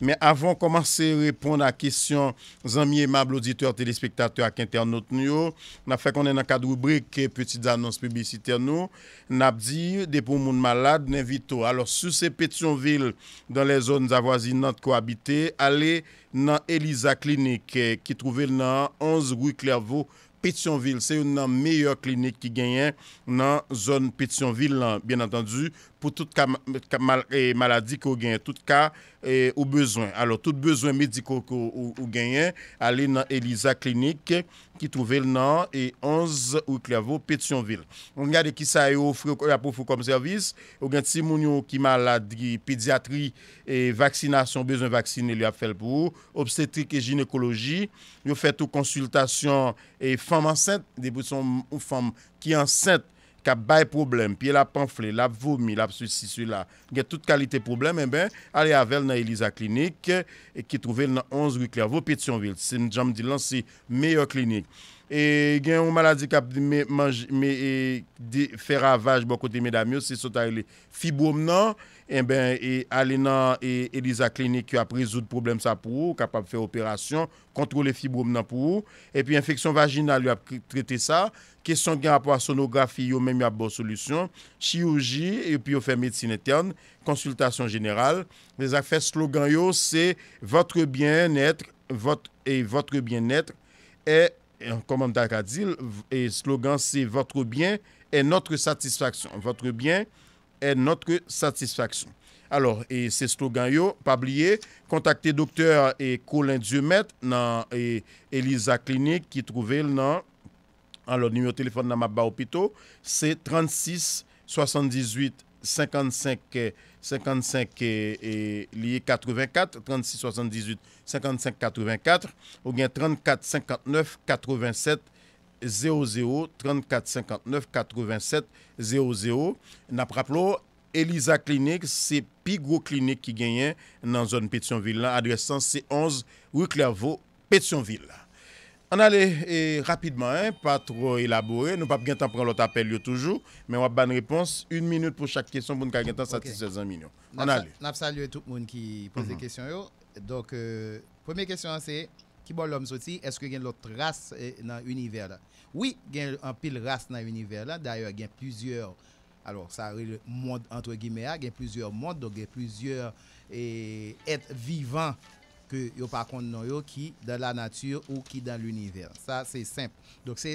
[SPEAKER 2] Men avon komanse reponde a kesyon zan miye mable auditeur, telespektateur ak internot nyo, na fe konen an kad wibrik ke petit zanons pubisiter nou, nap di depo moun malad nenvito. Alor, sou se Petionville dan le zon zavwazi nan te kou habite, ale nan Elisa Klinik ki eh, truvel nan 11 Rui Clairvaux Petionville. Se yon nan meyye klinik ki genyen eh, nan zon Petionville lan, bien atan du, pou tout ka maladi ki ou genyen, tout ka ou bezwen. Alors, tout bezwen mediko ki ou genyen, alè nan Elisa Klinik, ki trouvel nan, e 11 ou klavou Petionville. Ongade ki sa yo ou fwe apou fwe kom servis, ou gen ti moun yo ki maladi pediatri, e vaksinasyon bezwen vaksine li ap fel pou, obstetrik e ginekologi, yo fet ou konsultasyon e fam anset, de pou son ou fam ki anset, ka bay problem, piye la panfle, la vomi, la psisi, si, si, la, gen tout kalite problem, e ben, ale avel nan Elisa Klinik, e eh, ki trouvel nan 11 wikler, vo Petionville, se nan jam di lan, se meyo klinik. E gen ou maladi kap di fer avaj bo kote me damyo, se sot ayle fibrom nan, Eh e alè nan e elisa klinik yo ap rezout problem sa pou ou, kapap fè operasyon, kontroule fibrom nan pou ou, epi infeksyon vaginal yo ap trete sa, kesyon gen apwa sonografi yo menm yo ap bo solusyon, chiyoji, epi yo fè medsine tern, konsultasyon general, les ak fè slogan yo, se, Votre bien etre, Votre bien etre, e, komanda kwa dil, e slogan se, Votre bien, e notre satisfaksyon, Votre bien, e notre satisfaksyon. Alors, e sesto ganyo, pa blye, kontakte doktèr e Colin Diomèd nan Elisa Klinik, ki trouvel nan an lò nime o telefon nan Mabba Opito, se 36 78 55 55 liye 84, 36 78 55 84, ou gen 34 59 87 00-34-59-87-00 Na praplo, Elisa Klinik, se pi gro klinik ki genyen nan zon Petionville la. Adresan se 11, Rukleavo, Petionville la. An ale, rapidman, pa tro elabore, nou pap gen tan pran lot apel yo toujou. Men wap ban repons, un minute pou chak kesyon pou nou ka gen tan satisfazan minyon. An ale.
[SPEAKER 3] Nap salye tout moun ki pose kesyon mhm. yo. Euh, Premye kesyon an se, ki bol lom soti, eske gen lot ras eh, nan univer da? Oui, gen an pil rast nan univer la. D'ailleurs, gen plusieurs... Alors, sa monde, entre guillemets, gen plusieurs mondes, donc gen plusieurs êtres vivants que yo par contre non yo, ki dans la nature ou ki dans l'univers. Sa, se simple. Donc, se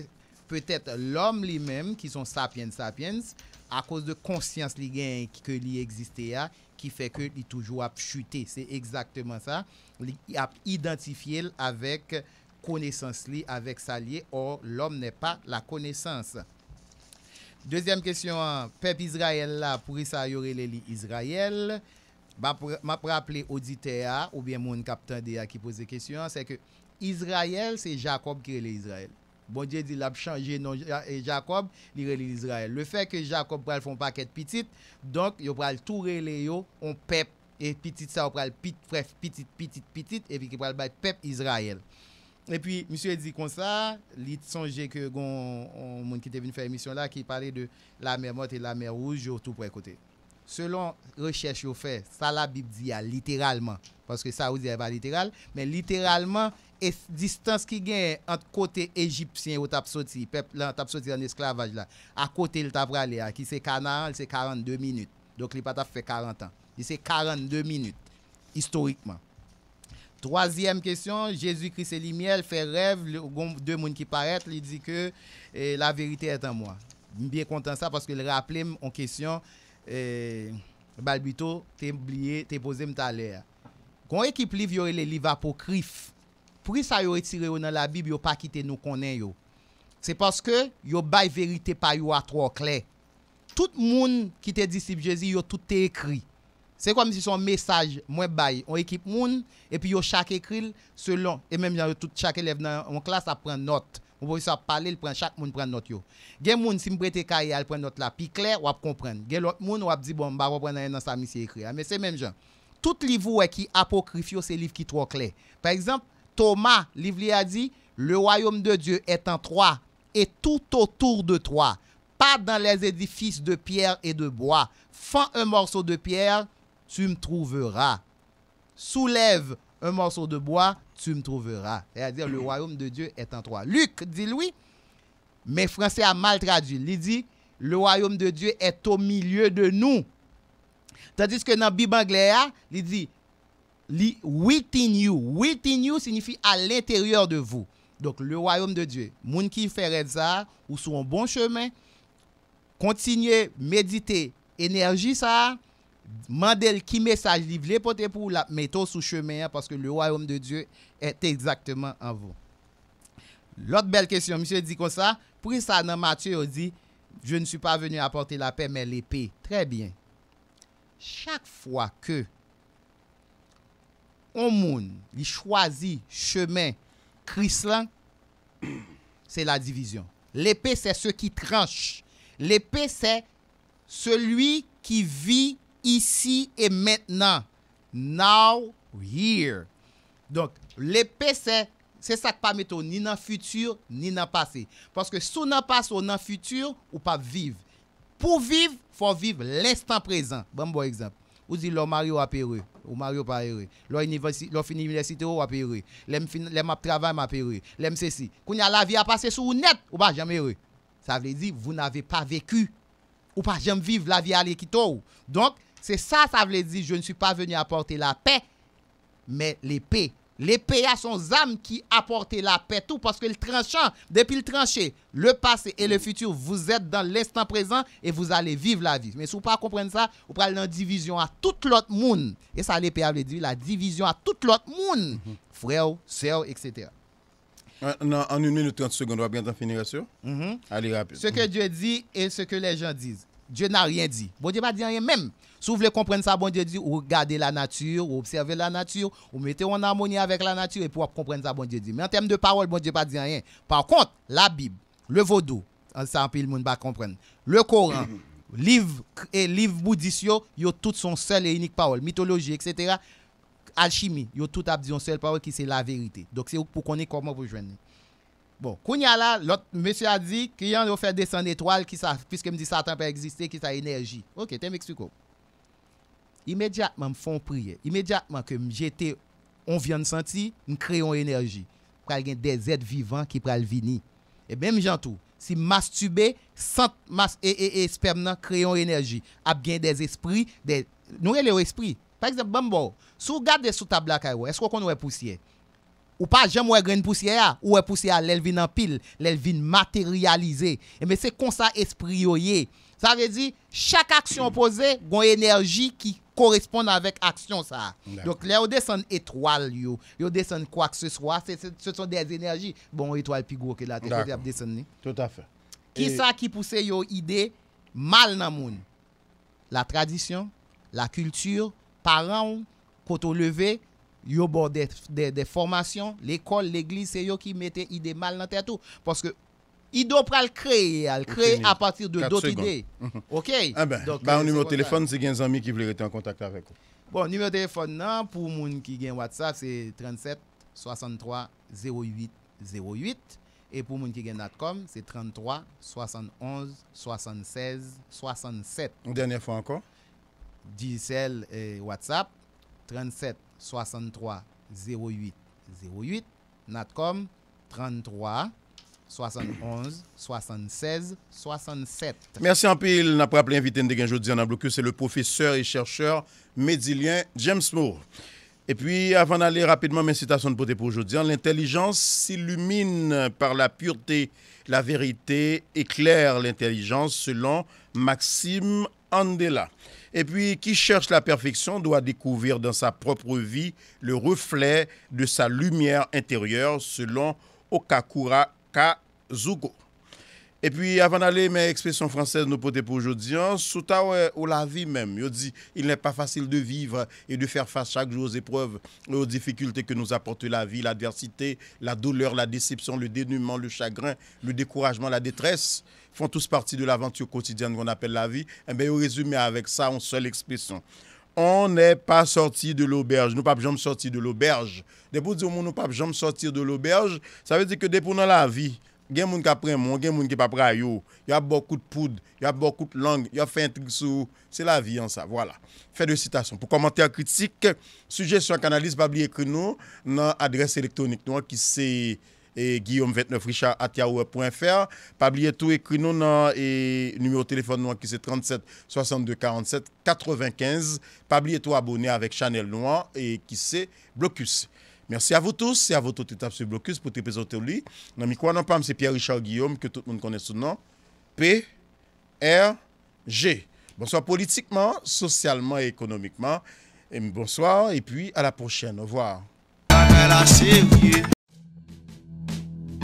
[SPEAKER 3] peut-être l'homme li mèm ki son sapiens sapiens a cause de conscience li gen ke li existé a ki fè ke li toujou ap chute. Se exactement sa. Li ap identifièl avèk konesans li avek sa liye, or l'om ne pa la konesans. Dezyenm kesyon, pep Izraël la, pou risa yo rele li Izraël, ma praple Oditea, ou bien moun kapten de ya ki pose kesyon, se ke Izraël, se Jakob ki rele Izraël. Bon diye di la ap chanje non Jakob, li rele li Izraël. Le fe ke Jakob pral fon paket pitit, donk yo pral tou rele yo on pep, e pitit sa yo pral pit, pref, pitit, pitit, pitit, e fi ki pral bay pep Izraël. E pi, misyo e di kon sa, li tsonje ke gon moun ki te vini fè emisyon la ki pale de la mer motte e la mer oujou tout pou ekote. Selon rechèche yo fè, sa la bib di ya literalman, paske sa ou di ya va literalman, men literalman, distans ki gen ant kote egipsyen yo tap soti, pep lan tap soti an esklavaj la, akote li tap prale a, ki se kanan an, li se 42 minit, dok li pa tap fè 40 an. Li se 42 minit, istorikman. Troasyem kesyon, jesu kris elimye, el fe rev, de moun ki paret, li di ke eh, la verite etan mwa. Mbyen kontan sa, paske le reaple mwen kesyon, eh, balbito, te mblie, te pose mta lè. Kon ekip liv yore le liv apokrif, prisa yore tire yon nan la bib, yon pa kite nou konen yon. Se paske, yon bay verite pa yon atro kle. Tout moun ki te disip jesi, yon tout te ekri. C'est comme si son message, moi, bail, on équipe moun, et puis yo chaque écrit selon, et même chaque élève dans en classe, à prend note. On peut ça parler, il prend chaque moun prend note yo. Gen moun si m'prête kaye, il prend note là, puis clair, ou comprendre. Gen l'autre moun, ou dit bon, bah, on prend dans sa mise écrit. Mais c'est même genre. Tout livre qui apocryphe c'est livre qui trop clair. Par exemple, Thomas, livre a dit, le royaume de Dieu est en trois et tout autour de toi, pas dans les édifices de pierre et de bois. Fends un morceau de pierre tu me trouveras. Soulève un morceau de bois, tu me trouveras. C'est-à-dire, le royaume de Dieu est en toi. Luc dit lui, mais français a mal traduit. Il dit, le royaume de Dieu est au milieu de nous. Tandis que dans la Bible anglaise, il dit, within you. Within you signifie à l'intérieur de vous. Donc, le royaume de Dieu. Moun qui ferait ça, ou sur un bon chemin, continuez, méditer, énergie ça, Mandel qui message livré pour pour la mettre sous chemin parce que le royaume de Dieu est exactement en vous. L'autre belle question, monsieur dit comme ça, pour ça dans Matthieu dit je ne suis pas venu apporter la paix mais l'épée. Très bien. Chaque fois que on monde il choisit chemin Christ c'est la division. L'épée c'est ce qui tranche. L'épée c'est celui qui vit ici et maintenant. Now, here. Donc, l'épé, c'est sa k pa mette ou ni nan futur, ni nan passé. Parce que sou nan passé ou nan futur, ou pa vive. Po vive, fò vive l'instant présent. Bon bon exemple. Ou zi lò mario apere, ou mario pa ere. Lò fini université ou apere. Lèm ap travèm apere. Lèm sèsi. Koun ya la vie apase sou ou net, ou pa jame ere. Sa vle di, vous n'avez pa vécu, ou pa jame vive la vie alé kito ou. Donc, C'est ça, ça veut dire, je ne suis pas venu apporter la paix, mais l'épée. L'épée a son âme qui apporte la paix, tout parce que le tranchant, depuis le tranché, le passé et le futur, vous êtes dans l'instant présent et vous allez vivre la vie. Mais si vous ne comprenez pas ça, vous prenez une division à tout l'autre monde. Et ça, l'épée veut dire la division à tout l'autre monde, mhm. frère, soeur, etc. En,
[SPEAKER 2] une minute 30 secondes, on va bientôt finir mhm. Allez, rapide. Ce que mhm.
[SPEAKER 3] Dieu dit et ce que les gens disent. Dieu n'a rien dit. Bon Dieu n'a dit rien même. Si vous voulez comprendre ça, bon Dieu dit, ou regardez la nature, ou observez la nature, ou mettez en harmonie avec la nature et pour comprendre ça, bon Dieu dit. Mais en termes de parole, bon Dieu pas dit rien. Par contre, la Bible, le vaudou, ça, le monde pas comprendre. Le Coran, livre et livre bouddhiste, yo toutes son seul et unique parole, mythologie, etc. Alchimie, yo tout a dit une seule parole qui c'est la vérité. Donc c'est pour connaître comment vous joindre. Bon, Kounia là, l'autre monsieur a dit qu'il y a fait descendre étoile, qui ça, puisque me dit Satan peut exister, qui a énergie. Ok, t'es m'expliqué. imediatman m fon priye, imediatman ke m jete on vyan n senti, m kreyon enerji. Pral gen dez et vivan ki pral vini. E menm jantou, si mastube, sent mas e espermenan kreyon enerji, ap gen dez espri, nou e le ou espri. Par exemple, bambou, sou gade sou tabla kaj ou, esko kon ou e pousye? Ou pa jem ou e gren pousye a, ou e pousye a lelvin an pil, lelvin materialize. E men se konsa espri yo ye. Sa vezi, chak aksyon pose, gon enerji ki... Koresponde avèk aksyon sa. Donk lè ou desan etwal yo. Yo desan kwa kse swa. Se son des enerji. Bon etwal pigwo ke la. Tout afè. Kisa ki puse yo ide mal nan moun. La tradisyon. La kultur. Paran ou. Koto leve. Yo bon de formasyon. L'ekol, l'eglise. Se yo ki mette ide mal nan tè tou. Poske... I do pral kreye, al kreye a patir de dot ide. Mhm. Ok? A eh ben, ba an nume o telefon,
[SPEAKER 2] se gen zami ki vle rete an kontakte avek.
[SPEAKER 3] Bon, nume o telefon nan, pou moun ki gen WhatsApp, se 37-63-0808. E pou moun ki gen natkom, se 33-71-76-67. Dernye fwa ankon. Dijel WhatsApp, 37-63-0808. Natkom, 33- 71, 76, 67.
[SPEAKER 2] Merci en pile. N'a pas appelé invité de On en blocus. C'est le professeur et chercheur médilien James Moore. Et puis, avant d'aller rapidement, mes citations de beauté pour aujourd'hui. L'intelligence s'illumine par la pureté. La vérité éclaire l'intelligence selon Maxime Andela. Et puis, qui cherche la perfection doit découvrir dans sa propre vie le reflet de sa lumière intérieure selon Okakura K. Zougo. Et puis, avant d'aller, mes expressions françaises nous porter pour aujourd'hui. Hein, Sous ou la vie même, il dit il n'est pas facile de vivre et de faire face chaque jour aux épreuves et aux difficultés que nous apporte la vie, l'adversité, la douleur, la déception, le dénuement, le chagrin, le découragement, la détresse font tous partie de l'aventure quotidienne qu'on appelle la vie. Et eh bien, au résumé, avec ça, en seule expression on n'est pas sorti de l'auberge. Nous pas jamais de l'auberge. Des pour nous pas sortir de l'auberge, ça veut dire que dès la vie, gen moun ki apre moun, gen moun ki apre a yo, yo ap bokout poud, yo ap bokout lang, yo ap fe yon trik sou, se la vi an sa, wala, fe de sitasyon. Pou komantèr kritik, suje sur kanaliz, pabli ekri nou, nan adres elektronik, nou an ki se eh, guillom29richard.fr, pabli eto ekri nou nan numero telefon nou an ki se 37-62-47-95, pabli eto abone avèk chanel nou eh, an ki se blokus. Merci à vous tous et à votre toutes sur Blocus pour te présenter lui. Dans non pas c'est Pierre-Richard Guillaume, que tout le monde connaît sous nom. P, G. Bonsoir politiquement, socialement et économiquement. bonsoir et puis à la prochaine. Au revoir.